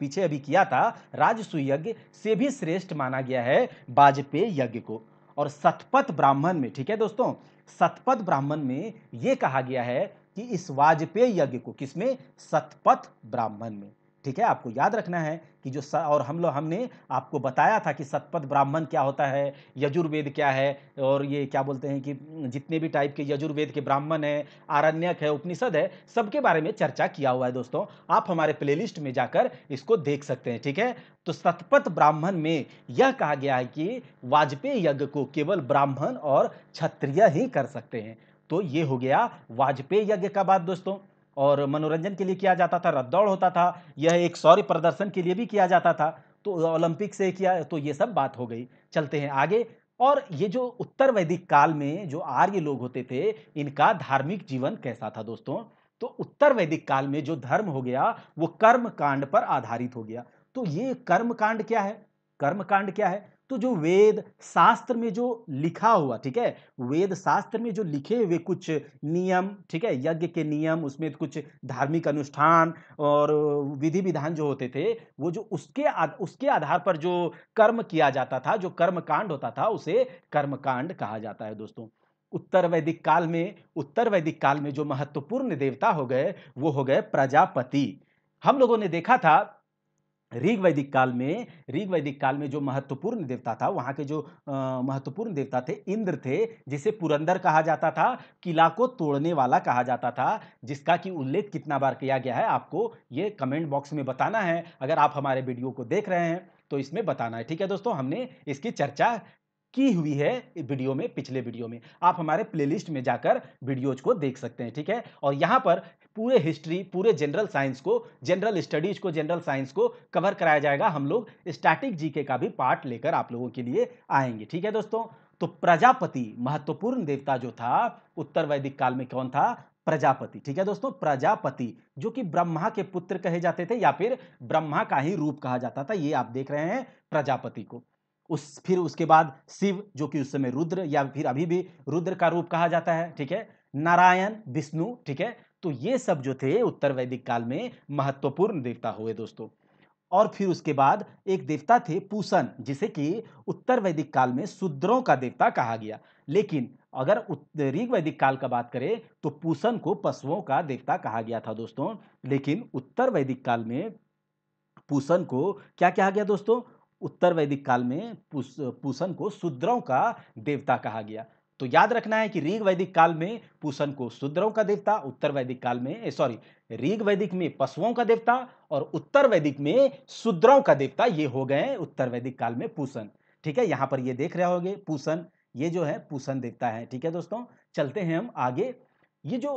पीछे अभी किया था राजसू यज्ञ से भी श्रेष्ठ माना गया है वाजपेयी यज्ञ को और सतपथ ब्राह्मण में ठीक है दोस्तों सतपथ ब्राह्मण में ये कहा गया है कि इस वाजपेयी यज्ञ को किसमें सतपथ ब्राह्मण में ठीक है आपको याद रखना है कि जो और हम लोग हमने आपको बताया था कि सतपथ ब्राह्मण क्या होता है यजुर्वेद क्या है और ये क्या बोलते हैं कि जितने भी टाइप के यजुर्वेद के ब्राह्मण है आरण्यक है उपनिषद है सबके बारे में चर्चा किया हुआ है दोस्तों आप हमारे प्ले में जाकर इसको देख सकते हैं ठीक है तो सतपथ ब्राह्मण में यह कहा गया है कि वाजपेयी यज्ञ को केवल ब्राह्मण और क्षत्रिय ही कर सकते हैं तो ये हो गया वाजपेयी यज्ञ का बात दोस्तों और मनोरंजन के लिए किया जाता था रद्दौड़ होता था यह एक सौर्य प्रदर्शन के लिए भी किया जाता था तो ओलंपिक से किया तो ये सब बात हो गई चलते हैं आगे और ये जो उत्तर वैदिक काल में जो आर्य लोग होते थे इनका धार्मिक जीवन कैसा था दोस्तों तो उत्तर वैदिक काल में जो धर्म हो गया वो कर्म कांड पर आधारित हो गया तो ये कर्म कांड क्या है कर्म कांड क्या है तो जो वेद शास्त्र में जो लिखा हुआ ठीक है वेद शास्त्र में जो लिखे हुए कुछ नियम ठीक है यज्ञ के नियम उसमें कुछ धार्मिक अनुष्ठान और विधि विधान जो होते थे वो जो उसके आद, उसके आधार पर जो कर्म किया जाता था जो कर्म कांड होता था उसे कर्म कांड कहा जाता है दोस्तों उत्तर वैदिक काल में उत्तर वैदिक काल में जो महत्वपूर्ण देवता हो गए वो हो गए प्रजापति हम लोगों ने देखा था ऋग वैदिक काल में ऋग वैदिक काल में जो महत्वपूर्ण देवता था वहाँ के जो महत्वपूर्ण देवता थे इंद्र थे जिसे पुरंदर कहा जाता था किला को तोड़ने वाला कहा जाता था जिसका कि उल्लेख कितना बार किया गया है आपको ये कमेंट बॉक्स में बताना है अगर आप हमारे वीडियो को देख रहे हैं तो इसमें बताना है ठीक है दोस्तों हमने इसकी चर्चा की हुई है वीडियो में पिछले वीडियो में आप हमारे प्लेलिस्ट में जाकर वीडियोज को देख सकते हैं ठीक है और यहाँ पर पूरे हिस्ट्री पूरे जनरल साइंस को जनरल स्टडीज को जनरल साइंस को कवर कराया जाएगा हम लोग स्टैटिक जीके का भी पार्ट लेकर आप लोगों के लिए आएंगे ठीक है दोस्तों तो प्रजापति महत्वपूर्ण देवता जो था उत्तर वैदिक काल में कौन था प्रजापति ठीक है दोस्तों प्रजापति जो कि ब्रह्मा के पुत्र कहे जाते थे या फिर ब्रह्मा का ही रूप कहा जाता था ये आप देख रहे हैं प्रजापति को उस फिर उसके बाद शिव जो कि उस समय रुद्र या फिर अभी भी रुद्र का रूप कहा जाता है ठीक है नारायण विष्णु ठीक है तो ये सब जो थे उत्तर वैदिक काल में महत्वपूर्ण देवता हुए दोस्तों और फिर उसके बाद एक देवता थे पूषण जिसे कि उत्तर वैदिक काल में शूद्रों का देवता कहा गया लेकिन अगर ऋग वैदिक काल का बात करें तो पूषण को पशुओं का देवता कहा गया था दोस्तों लेकिन उत्तर वैदिक काल में पूषण को क्या कहा गया दोस्तों उत्तर वैदिक काल में पूषण को शूद्रों का देवता कहा गया तो याद रखना है कि ऋग वैदिक काल में पूषण को शूद्रों का देवता उत्तर वैदिक काल में सॉरी ऋग वैदिक में पशुओं का देवता और उत्तर वैदिक में शूद्रों का देवता ये हो गए उत्तर वैदिक काल में पूषण ठीक है यहाँ पर ये देख रहे होगे पूषण ये जो है पूषण देवता है ठीक है दोस्तों चलते हैं हम आगे ये जो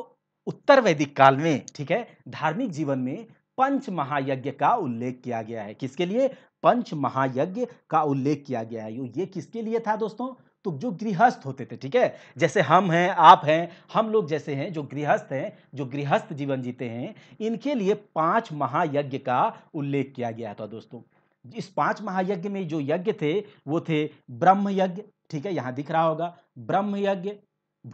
उत्तर वैदिक काल में ठीक है धार्मिक जीवन में पंच महायज्ञ का उल्लेख किया गया है किसके लिए पंच महायज्ञ का उल्लेख किया गया है ये किसके लिए था दोस्तों तो जो गृहस्थ होते थे ठीक है जैसे हम हैं आप हैं हम लोग जैसे हैं जो गृहस्थ हैं जो गृहस्थ जीवन जीते हैं इनके लिए पांच महायज्ञ का उल्लेख किया गया था दोस्तों इस पांच महायज्ञ में जो यज्ञ थे वो थे ब्रह्म यज्ञ ठीक है यहां दिख रहा होगा ब्रह्म यज्ञ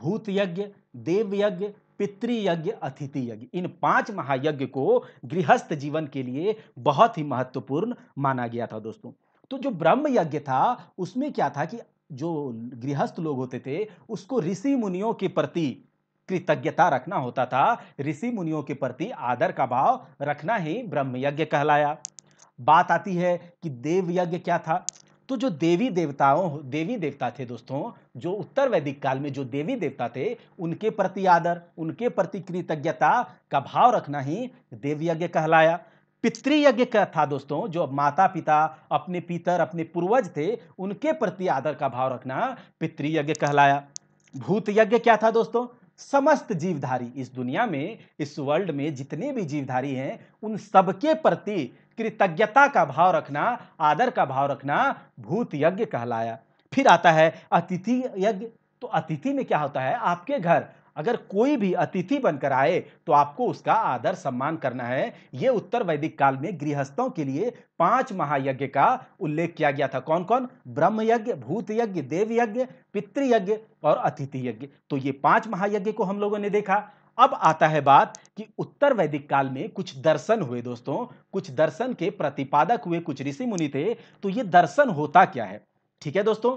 भूत यज्ञ देव यज्ञ पितृयज्ञ अतिथि यज्ञ इन पांच महायज्ञ को गृहस्थ जीवन के लिए बहुत ही महत्वपूर्ण माना गया था दोस्तों तो जो ब्रह्म यज्ञ था उसमें क्या था कि जो गृहस्थ लोग होते थे उसको ऋषि मुनियों के प्रति कृतज्ञता रखना होता था ऋषि मुनियों के प्रति आदर का भाव रखना ही ब्रह्मयज्ञ कहलाया बात आती है कि देव यज्ञ क्या था तो जो देवी देवताओं देवी देवता थे दोस्तों जो उत्तर वैदिक काल में जो देवी देवता थे उनके प्रति आदर उनके प्रति कृतज्ञता का भाव रखना ही देवयज्ञ कहलाया पितृयज्ञ का था दोस्तों जो माता पिता अपने पितर अपने पूर्वज थे उनके प्रति आदर का भाव रखना पितृयज्ञ कहलाया भूत यज्ञ क्या था दोस्तों समस्त जीवधारी इस दुनिया में इस वर्ल्ड में जितने भी जीवधारी हैं उन सबके प्रति कृतज्ञता का भाव रखना आदर का भाव रखना भूत यज्ञ कहलाया फिर आता है अतिथि यज्ञ तो अतिथि में क्या होता है आपके घर अगर कोई भी अतिथि बनकर आए तो आपको उसका आदर सम्मान करना है ये उत्तर वैदिक काल में गृहस्थों के लिए पांच महायज्ञ का उल्लेख किया गया था कौन कौन ब्रह्म यज्ञ भूत यज्ञ देव यज्ञ पितृयज्ञ और अतिथि यज्ञ तो ये पांच महायज्ञ को हम लोगों ने देखा अब आता है बात कि उत्तर वैदिक काल में कुछ दर्शन हुए दोस्तों कुछ दर्शन के प्रतिपादक हुए कुछ ऋषि मुनि थे तो ये दर्शन होता क्या है ठीक है दोस्तों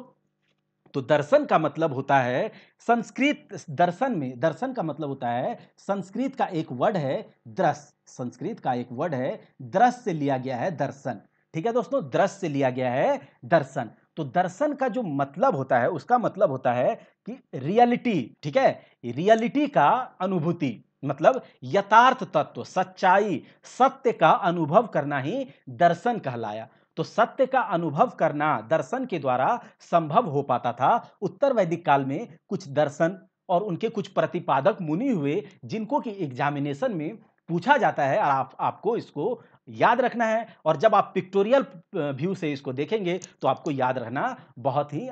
तो दर्शन का मतलब होता है संस्कृत दर्शन में दर्शन का मतलब होता है संस्कृत का एक वर्ड है द्रस संस्कृत का एक वर्ड है द्रस से लिया गया है दर्शन ठीक है दोस्तों द्रस से लिया गया है दर्शन तो दर्शन का जो मतलब होता है उसका मतलब होता है कि रियलिटी ठीक है रियलिटी का अनुभूति मतलब यथार्थ तत्व सच्चाई सत्य का अनुभव करना ही दर्शन कहलाया तो सत्य का अनुभव करना दर्शन के द्वारा संभव हो पाता था उत्तर वैदिक काल में कुछ दर्शन और उनके कुछ प्रतिपादक मुनि हुए जिनको कि एग्जामिनेशन में पूछा जाता है और आप आपको इसको याद रखना है और जब आप पिक्टोरियल व्यू से इसको देखेंगे तो आपको याद रखना बहुत ही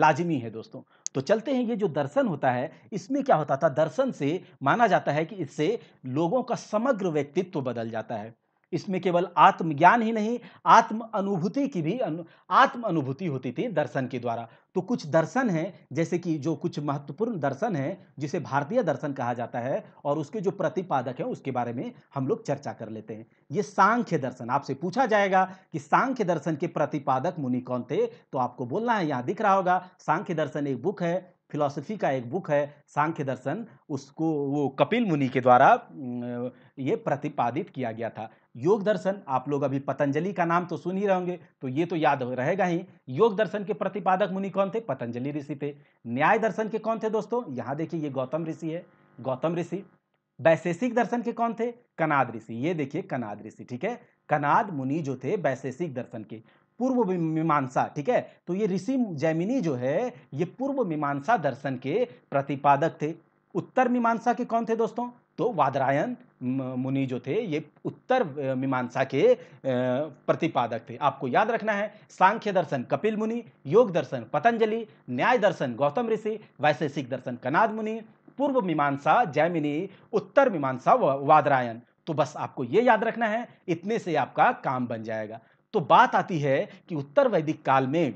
लाजमी है दोस्तों तो चलते हैं ये जो दर्शन होता है इसमें क्या होता था दर्शन से माना जाता है कि इससे लोगों का समग्र व्यक्तित्व बदल जाता है इसमें केवल आत्मज्ञान ही नहीं आत्म अनुभूति की भी अनु, आत्म अनुभूति होती थी दर्शन के द्वारा तो कुछ दर्शन हैं जैसे कि जो कुछ महत्वपूर्ण दर्शन हैं जिसे भारतीय दर्शन कहा जाता है और उसके जो प्रतिपादक हैं उसके बारे में हम लोग चर्चा कर लेते हैं ये सांख्य दर्शन आपसे पूछा जाएगा कि सांख्य दर्शन के प्रतिपादक मुनि कौन थे तो आपको बोलना है यहाँ दिख रहा होगा सांख्य दर्शन एक बुक है फिलॉसफी का एक बुक है सांख्य दर्शन उसको वो कपिल मुनि के द्वारा ये प्रतिपादित किया गया था योग दर्शन आप लोग अभी पतंजलि का नाम तो सुन ही रहोगे तो ये तो याद रहेगा ही योग दर्शन के प्रतिपादक मुनि कौन थे पतंजलि ऋषि थे न्याय दर्शन के कौन थे दोस्तों यहाँ देखिए ये गौतम ऋषि है गौतम ऋषि वैशेषिक दर्शन के कौन थे कनाद ऋषि ये देखिए कनाद ऋषि ठीक है कनाद मुनि जो थे वैशेषिक दर्शन के पूर्व मीमांसा ठीक है तो ये ऋषि जैमिनी जो है ये पूर्व मीमांसा दर्शन के प्रतिपादक थे उत्तर मीमांसा के कौन थे दोस्तों तो वादरायन मुनि जो थे ये उत्तर मीमांसा के प्रतिपादक थे आपको याद रखना है सांख्य दर्शन कपिल मुनि योग दर्शन पतंजलि न्याय दर्शन गौतम ऋषि वैशेषिक दर्शन कनाद मुनि पूर्व मीमांसा जैमिनी उत्तर मीमांसा वादरायन तो बस आपको ये याद रखना है इतने से आपका काम बन जाएगा तो बात आती है कि उत्तर वैदिक काल में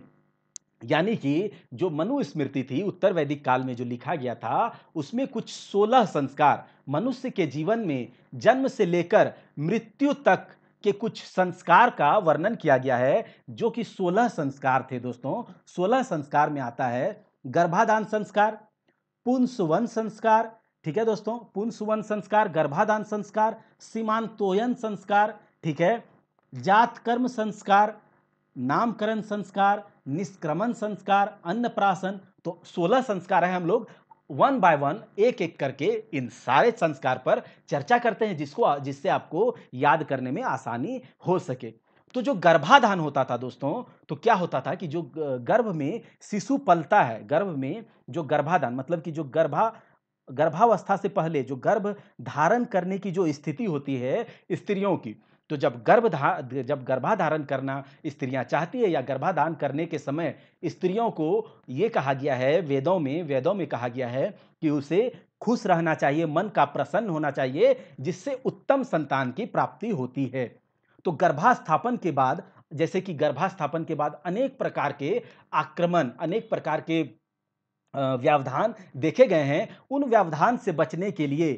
यानी कि जो मनुस्मृति थी उत्तर वैदिक काल में जो लिखा गया था उसमें कुछ सोलह संस्कार मनुष्य के जीवन में जन्म से लेकर मृत्यु तक के कुछ संस्कार का वर्णन किया गया है जो कि सोलह संस्कार थे दोस्तों सोलह संस्कार में आता है गर्भाधान संस्कार पुंसवन संस्कार ठीक है दोस्तों पुंसवन संस्कार गर्भाधान संस्कार सीमांतोयन संस्कार ठीक है जात कर्म संस्कार नामकरण संस्कार निष्क्रमण संस्कार अन्नप्राशन तो सोलह संस्कार है हम लोग वन बाय वन एक एक करके इन सारे संस्कार पर चर्चा करते हैं जिसको जिससे आपको याद करने में आसानी हो सके तो जो गर्भाधान होता था दोस्तों तो क्या होता था कि जो गर्भ में शिशु पलता है गर्भ में जो गर्भाधान मतलब कि जो गर्भा गर्भावस्था से पहले जो गर्भ धारण करने की जो स्थिति होती है स्त्रियों की तो जब गर्भधा जब गर्भाधारण करना स्त्रियां चाहती है या गर्भाधान करने के समय स्त्रियों को ये कहा गया है वेदों में वेदों में कहा गया है कि उसे खुश रहना चाहिए मन का प्रसन्न होना चाहिए जिससे उत्तम संतान की प्राप्ति होती है तो गर्भास्थापन के बाद जैसे कि गर्भास्थापन के बाद अनेक प्रकार के आक्रमण अनेक प्रकार के व्यवधान देखे गए हैं उन व्यवधान से बचने के लिए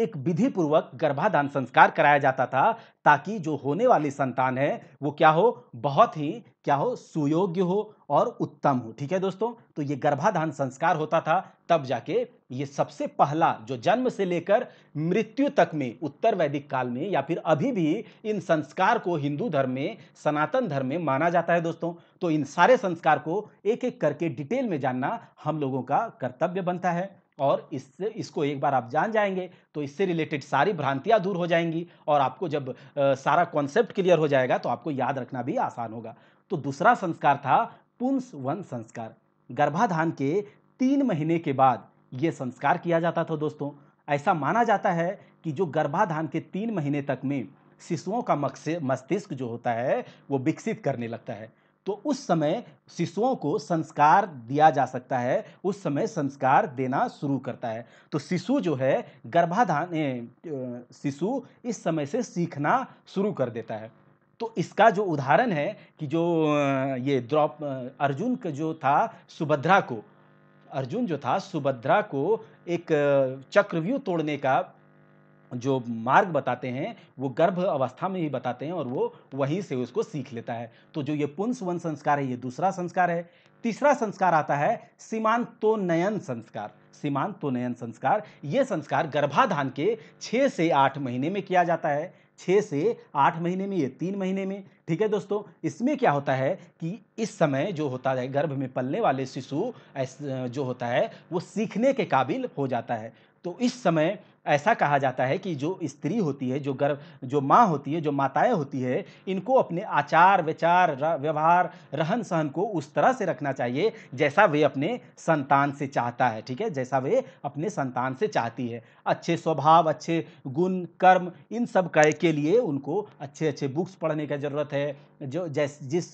एक विधि पूर्वक गर्भाधान संस्कार कराया जाता था ताकि जो होने वाली संतान है वो क्या हो बहुत ही क्या हो सुयोग्य हो और उत्तम हो ठीक है दोस्तों तो ये गर्भाधान संस्कार होता था तब जाके ये सबसे पहला जो जन्म से लेकर मृत्यु तक में उत्तर वैदिक काल में या फिर अभी भी इन संस्कार को हिंदू धर्म में सनातन धर्म में माना जाता है दोस्तों तो इन सारे संस्कार को एक एक करके डिटेल में जानना हम लोगों का कर्तव्य बनता है और इससे इसको एक बार आप जान जाएंगे तो इससे रिलेटेड सारी भ्रांतियाँ दूर हो जाएंगी और आपको जब आ, सारा कॉन्सेप्ट क्लियर हो जाएगा तो आपको याद रखना भी आसान होगा तो दूसरा संस्कार था पुंस वन संस्कार गर्भाधान के तीन महीने के बाद ये संस्कार किया जाता था दोस्तों ऐसा माना जाता है कि जो गर्भाधान के तीन महीने तक में शिशुओं का मस्तिष्क जो होता है वो विकसित करने लगता है तो उस समय शिशुओं को संस्कार दिया जा सकता है उस समय संस्कार देना शुरू करता है तो शिशु जो है गर्भाधान शिशु इस समय से सीखना शुरू कर देता है तो इसका जो उदाहरण है कि जो ये द्रौप अर्जुन का जो था सुभद्रा को अर्जुन जो था सुभद्रा को एक चक्रव्यूह तोड़ने का जो मार्ग बताते हैं वो गर्भ अवस्था में ही बताते हैं और वो वहीं से उसको सीख लेता है तो जो ये पुंस वन संस्कार है ये दूसरा संस्कार है तीसरा संस्कार आता है सीमांतोनयन संस्कार सीमांतोनयन संस्कार ये संस्कार गर्भाधान के छः से आठ महीने में किया जाता है छः से आठ महीने में ये तीन महीने में ठीक है दोस्तों इसमें क्या होता है कि इस समय जो होता है गर्भ में पलने वाले शिशु जो होता है वो सीखने के काबिल हो जाता है तो इस समय ऐसा कहा जाता है कि जो स्त्री होती है जो गर्भ जो माँ होती है जो माताएं होती है इनको अपने आचार विचार व्यवहार रहन सहन को उस तरह से रखना चाहिए जैसा वे अपने संतान से चाहता है ठीक है जैसा वे अपने संतान से चाहती है अच्छे स्वभाव अच्छे गुण कर्म इन सब कह के लिए उनको अच्छे अच्छे बुक्स पढ़ने का ज़रूरत है जो जैस जिस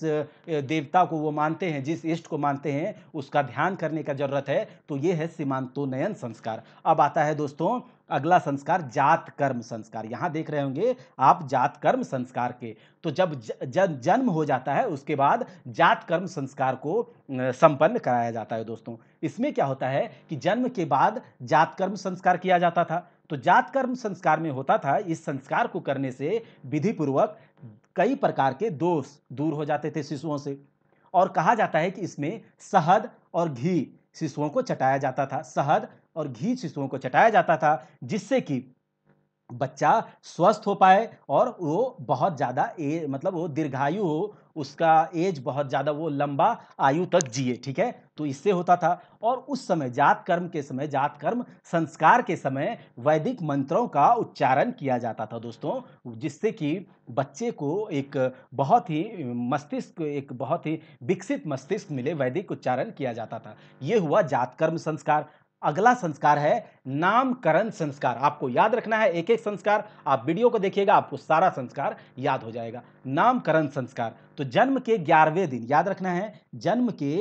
देवता को वो मानते हैं जिस इष्ट को मानते हैं उसका ध्यान करने का ज़रूरत है तो ये है सीमांतोनयन संस्कार अब आता है दोस्तों अगला संस्कार जात कर्म संस्कार यहाँ देख रहे होंगे आप जात कर्म संस्कार के तो जब ज, ज, जन्म हो जाता है उसके बाद जात कर्म संस्कार को संपन्न कराया जाता है दोस्तों इसमें क्या होता है कि जन्म के बाद जात कर्म संस्कार किया जाता था तो जात कर्म संस्कार में होता था इस संस्कार को करने से विधिपूर्वक कई प्रकार के दोष दूर हो जाते थे शिशुओं से और कहा जाता है कि इसमें शहद और घी शिशुओं को चटाया जाता था शहद और घी शिशुओं को चटाया जाता था जिससे कि बच्चा स्वस्थ हो पाए और वो बहुत ज़्यादा ए मतलब वो दीर्घायु हो उसका एज बहुत ज़्यादा वो लंबा आयु तक जिए ठीक है तो इससे होता था और उस समय जात कर्म के समय जात कर्म संस्कार के समय वैदिक मंत्रों का उच्चारण किया जाता था दोस्तों जिससे कि बच्चे को एक बहुत ही मस्तिष्क एक बहुत ही विकसित मस्तिष्क मिले वैदिक उच्चारण किया जाता था ये हुआ जात कर्म संस्कार अगला संस्कार है नामकरण संस्कार आपको याद रखना है एक एक संस्कार आप वीडियो को देखिएगा आपको सारा संस्कार याद हो जाएगा नामकरण संस्कार तो जन्म के ग्यारहवें दिन याद रखना है जन्म के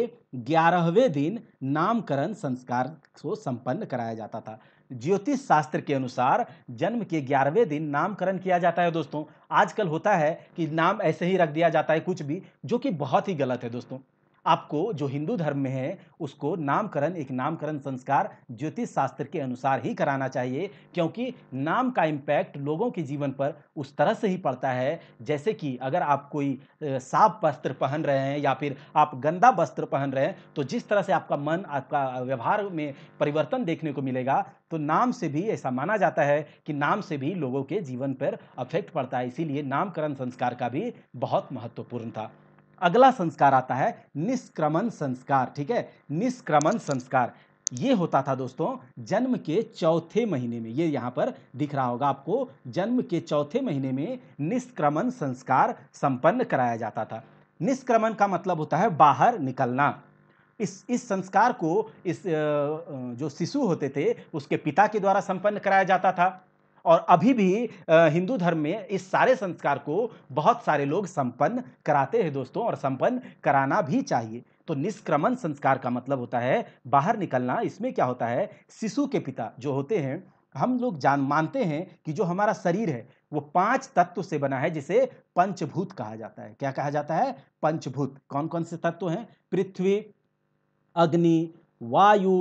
ग्यारहवें दिन नामकरण संस्कार को संपन्न कराया जाता था ज्योतिष शास्त्र के अनुसार जन्म के ग्यारहवें दिन नामकरण किया जाता है दोस्तों आजकल होता है कि नाम ऐसे ही रख दिया जाता है कुछ भी जो कि बहुत ही गलत है दोस्तों आपको जो हिंदू धर्म में है उसको नामकरण एक नामकरण संस्कार ज्योतिष शास्त्र के अनुसार ही कराना चाहिए क्योंकि नाम का इम्पैक्ट लोगों के जीवन पर उस तरह से ही पड़ता है जैसे कि अगर आप कोई साफ वस्त्र पहन रहे हैं या फिर आप गंदा वस्त्र पहन रहे हैं तो जिस तरह से आपका मन आपका व्यवहार में परिवर्तन देखने को मिलेगा तो नाम से भी ऐसा माना जाता है कि नाम से भी लोगों के जीवन पर अफेक्ट पड़ता है इसीलिए नामकरण संस्कार का भी बहुत महत्वपूर्ण था अगला संस्कार आता है निष्क्रमण संस्कार ठीक है निष्क्रमण संस्कार ये होता था दोस्तों जन्म के चौथे महीने में ये यहाँ पर दिख रहा होगा आपको जन्म के चौथे महीने में निष्क्रमण संस्कार संपन्न कराया जाता था निष्क्रमण का मतलब होता है बाहर निकलना इस इस संस्कार को इस जो शिशु होते थे उसके पिता के द्वारा संपन्न कराया जाता था और अभी भी हिंदू धर्म में इस सारे संस्कार को बहुत सारे लोग संपन्न कराते हैं दोस्तों और संपन्न कराना भी चाहिए तो निष्क्रमण संस्कार का मतलब होता है बाहर निकलना इसमें क्या होता है शिशु के पिता जो होते हैं हम लोग जान मानते हैं कि जो हमारा शरीर है वो पांच तत्व से बना है जिसे पंचभूत कहा जाता है क्या कहा जाता है पंचभूत कौन कौन से तत्व हैं पृथ्वी अग्नि वायु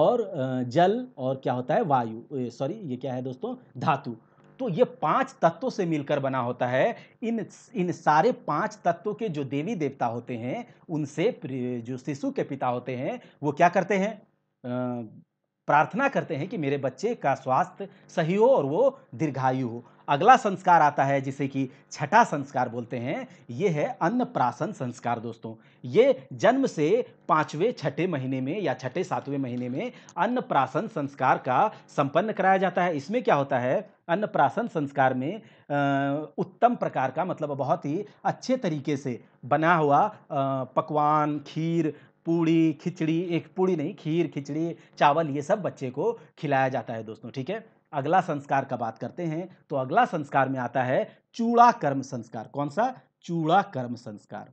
और जल और क्या होता है वायु सॉरी ये क्या है दोस्तों धातु तो ये पांच तत्वों से मिलकर बना होता है इन इन सारे पांच तत्वों के जो देवी देवता होते हैं उनसे जो शिशु के पिता होते हैं वो क्या करते हैं प्रार्थना करते हैं कि मेरे बच्चे का स्वास्थ्य सही हो और वो दीर्घायु हो अगला संस्कार आता है जिसे कि छठा संस्कार बोलते हैं ये है अन्नप्राशन संस्कार दोस्तों ये जन्म से पाँचवें छठे महीने में या छठे सातवें महीने में प्राशन संस्कार का संपन्न कराया जाता है इसमें क्या होता है प्राशन संस्कार में उत्तम प्रकार का मतलब बहुत ही अच्छे तरीके से बना हुआ पकवान खीर पूड़ी खिचड़ी एक पूड़ी नहीं खीर खिचड़ी चावल ये सब बच्चे को खिलाया जाता है दोस्तों ठीक है अगला संस्कार का बात करते हैं तो अगला संस्कार में आता है चूड़ा कर्म संस्कार कौन सा चूड़ा कर्म संस्कार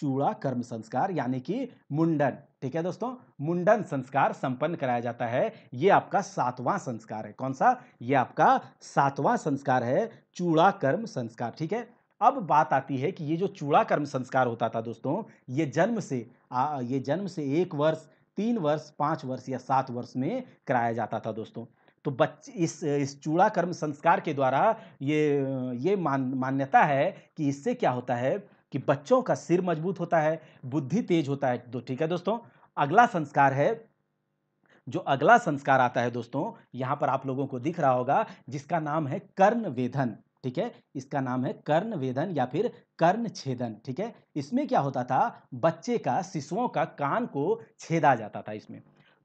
चूड़ा कर्म संस्कार यानी कि मुंडन ठीक है दोस्तों मुंडन संस्कार संपन्न कराया जाता है ये आपका सातवां संस्कार है कौन सा ये आपका सातवां संस्कार है चूड़ा कर्म संस्कार ठीक है अब बात आती है कि ये जो चूड़ा कर्म संस्कार होता था दोस्तों ये जन्म से आ, ये जन्म से एक वर्ष तीन वर्ष पाँच वर्ष या सात वर्ष में कराया जाता था दोस्तों तो बच्चे इस इस चूड़ा कर्म संस्कार के द्वारा ये ये मान मान्यता है कि इससे क्या होता है कि बच्चों का सिर मजबूत होता है बुद्धि तेज होता है तो ठीक है दोस्तों अगला संस्कार है जो अगला संस्कार आता है दोस्तों यहाँ पर आप लोगों को दिख रहा होगा जिसका नाम है कर्ण वेधन ठीक है इसका नाम है कर्ण वेदन या फिर कर्ण छेदन ठीक है इसमें क्या होता था बच्चे का शिशुओं का कान को छेदा जाता था इसमें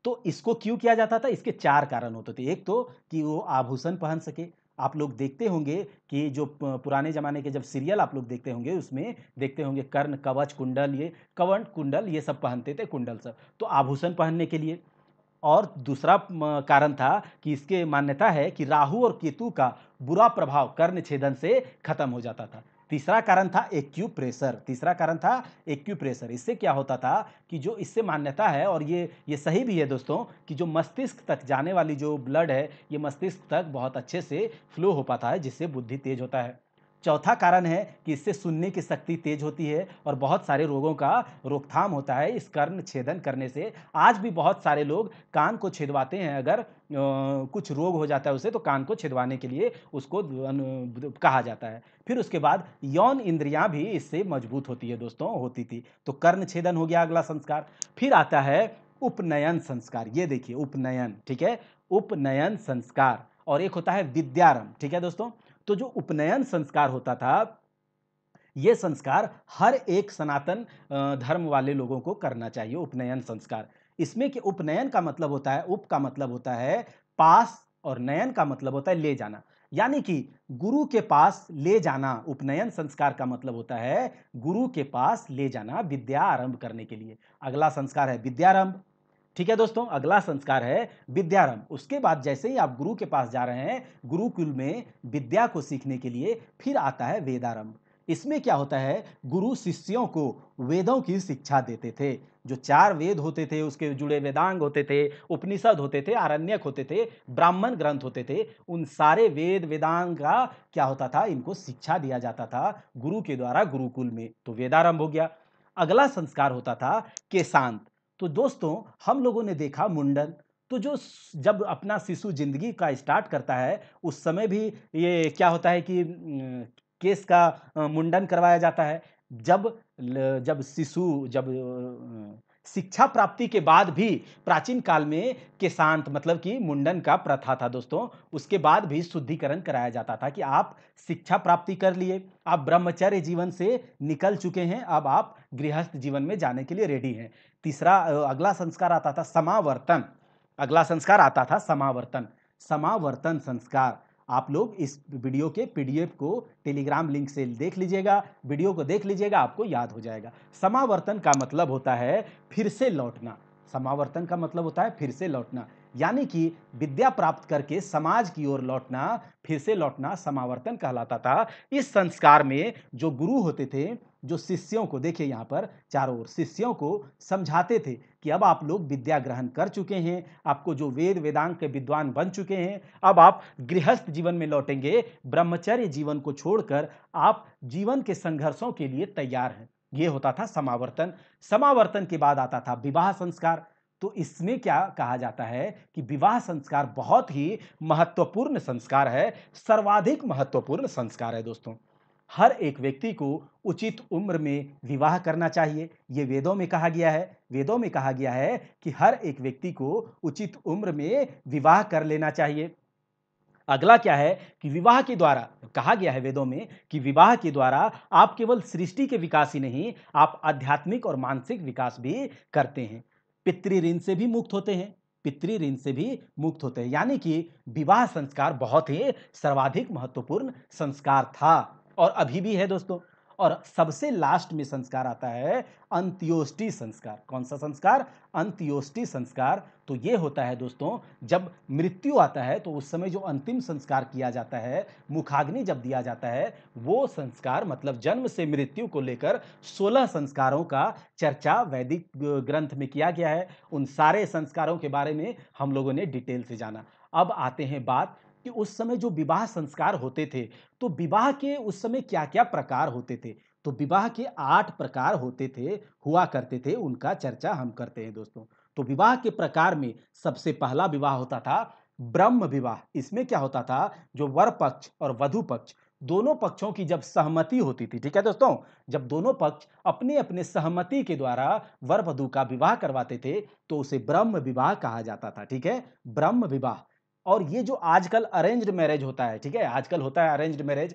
तो इसको क्यों किया जाता था इसके चार कारण होते थे एक तो कि वो आभूषण पहन सके आप लोग देखते होंगे कि जो पुराने ज़माने के जब सीरियल आप लोग देखते होंगे उसमें देखते होंगे कर्ण कवच कुंडल ये कवन कुंडल ये सब पहनते थे कुंडल सब तो आभूषण पहनने के लिए और दूसरा कारण था कि इसके मान्यता है कि राहु और केतु का बुरा प्रभाव कर्ण छेदन से खत्म हो जाता था तीसरा कारण था एक्यू प्रेशर तीसरा कारण था एक्यू प्रेशर इससे क्या होता था कि जो इससे मान्यता है और ये ये सही भी है दोस्तों कि जो मस्तिष्क तक जाने वाली जो ब्लड है ये मस्तिष्क तक बहुत अच्छे से फ्लो हो पाता है जिससे बुद्धि तेज होता है चौथा कारण है कि इससे सुनने की शक्ति तेज होती है और बहुत सारे रोगों का रोकथाम होता है इस कर्ण छेदन करने से आज भी बहुत सारे लोग कान को छिदवाते हैं अगर कुछ रोग हो जाता है उसे तो कान को छिदवाने के लिए उसको कहा जाता है फिर उसके बाद यौन इंद्रियां भी इससे मजबूत होती है दोस्तों होती थी तो कर्ण छेदन हो गया अगला संस्कार फिर आता है उपनयन संस्कार ये देखिए उपनयन ठीक है उपनयन संस्कार और एक होता है विद्यारंभ ठीक है दोस्तों तो जो उपनयन संस्कार होता था ये संस्कार हर एक सनातन धर्म वाले लोगों को करना चाहिए उपनयन संस्कार इसमें कि उपनयन का मतलब होता है उप का मतलब होता है पास और नयन का मतलब होता है ले जाना यानी कि गुरु के पास ले जाना उपनयन संस्कार का मतलब होता है गुरु के पास ले जाना विद्या आरंभ करने के लिए अगला संस्कार है विद्यारंभ ठीक है दोस्तों अगला संस्कार है विद्यारंभ उसके बाद जैसे ही आप गुरु के पास जा रहे हैं गुरुकुल में विद्या को सीखने के लिए फिर आता है वेदारंभ इसमें क्या होता है गुरु शिष्यों को वेदों की शिक्षा देते थे जो चार वेद होते थे उसके जुड़े वेदांग होते थे उपनिषद होते थे आरण्यक होते थे ब्राह्मण ग्रंथ होते थे उन सारे वेद वेदांग का क्या होता था इनको शिक्षा दिया जाता था गुरु के द्वारा गुरुकुल में तो वेदारंभ हो गया अगला संस्कार होता था केशांत तो दोस्तों हम लोगों ने देखा मुंडन तो जो जब अपना शिशु जिंदगी का स्टार्ट करता है उस समय भी ये क्या होता है कि केस का मुंडन करवाया जाता है जब जब शिशु जब शिक्षा प्राप्ति के बाद भी प्राचीन काल में केशांत मतलब कि मुंडन का प्रथा था दोस्तों उसके बाद भी शुद्धिकरण कराया जाता था कि आप शिक्षा प्राप्ति कर लिए आप ब्रह्मचर्य जीवन से निकल चुके हैं अब आप गृहस्थ जीवन में जाने के लिए रेडी हैं तीसरा अगला संस्कार आता था समावर्तन अगला संस्कार आता था समावर्तन समावर्तन संस्कार आप लोग इस वीडियो के पीडीएफ को टेलीग्राम लिंक से देख लीजिएगा वीडियो को देख लीजिएगा आपको याद हो जाएगा समावर्तन का मतलब होता है फिर से लौटना समावर्तन का मतलब होता है फिर से लौटना यानी कि विद्या प्राप्त करके समाज की ओर लौटना फिर से लौटना समावर्तन कहलाता था इस संस्कार में जो गुरु होते थे जो शिष्यों को देखिए यहाँ पर चारों ओर शिष्यों को समझाते थे कि अब आप लोग विद्या ग्रहण कर चुके हैं आपको जो वेद वेदांग के विद्वान बन चुके हैं अब आप गृहस्थ जीवन में लौटेंगे ब्रह्मचर्य जीवन को छोड़कर आप जीवन के संघर्षों के लिए तैयार हैं ये होता था समावर्तन समावर्तन के बाद आता था विवाह संस्कार तो इसमें क्या कहा जाता है कि विवाह संस्कार बहुत ही महत्वपूर्ण संस्कार है सर्वाधिक महत्वपूर्ण संस्कार है दोस्तों हर एक व्यक्ति को उचित उम्र में विवाह करना चाहिए ये वेदों में कहा गया है वेदों में कहा गया है कि हर एक व्यक्ति को उचित उम्र में विवाह कर लेना चाहिए अगला क्या है कि विवाह के द्वारा कहा गया है वेदों में कि विवाह के द्वारा आप केवल सृष्टि के विकास ही नहीं आप आध्यात्मिक और मानसिक विकास भी करते हैं पितृ ऋण से भी मुक्त होते हैं पितृ ऋण से भी मुक्त होते हैं यानी कि विवाह संस्कार बहुत ही सर्वाधिक महत्वपूर्ण संस्कार था और अभी भी है दोस्तों और सबसे लास्ट में संस्कार आता है अंत्योष्टि संस्कार कौन सा संस्कार अंत्योष्टि संस्कार तो ये होता है दोस्तों जब मृत्यु आता है तो उस समय जो अंतिम संस्कार किया जाता है मुखाग्नि जब दिया जाता है वो संस्कार मतलब जन्म से मृत्यु को लेकर 16 संस्कारों का चर्चा वैदिक ग्रंथ में किया गया है उन सारे संस्कारों के बारे में हम लोगों ने डिटेल से जाना अब आते हैं बात कि उस समय जो विवाह संस्कार होते थे तो विवाह के उस समय क्या क्या प्रकार होते थे तो विवाह के आठ प्रकार होते थे हुआ करते थे उनका चर्चा हम करते हैं दोस्तों तो विवाह के प्रकार में सबसे पहला विवाह होता था ब्रह्म विवाह इसमें क्या होता था जो वर पक्ष और वधु पक्ष दोनों पक्षों की जब सहमति होती थी ठीक है दोस्तों जब दोनों पक्ष अपने अपने सहमति के द्वारा वर वधु का विवाह करवाते थे तो उसे ब्रह्म विवाह कहा जाता था ठीक है ब्रह्म विवाह और ये जो आजकल अरेंज्ड मैरिज होता है ठीक है आजकल होता है अरेंज्ड मैरिज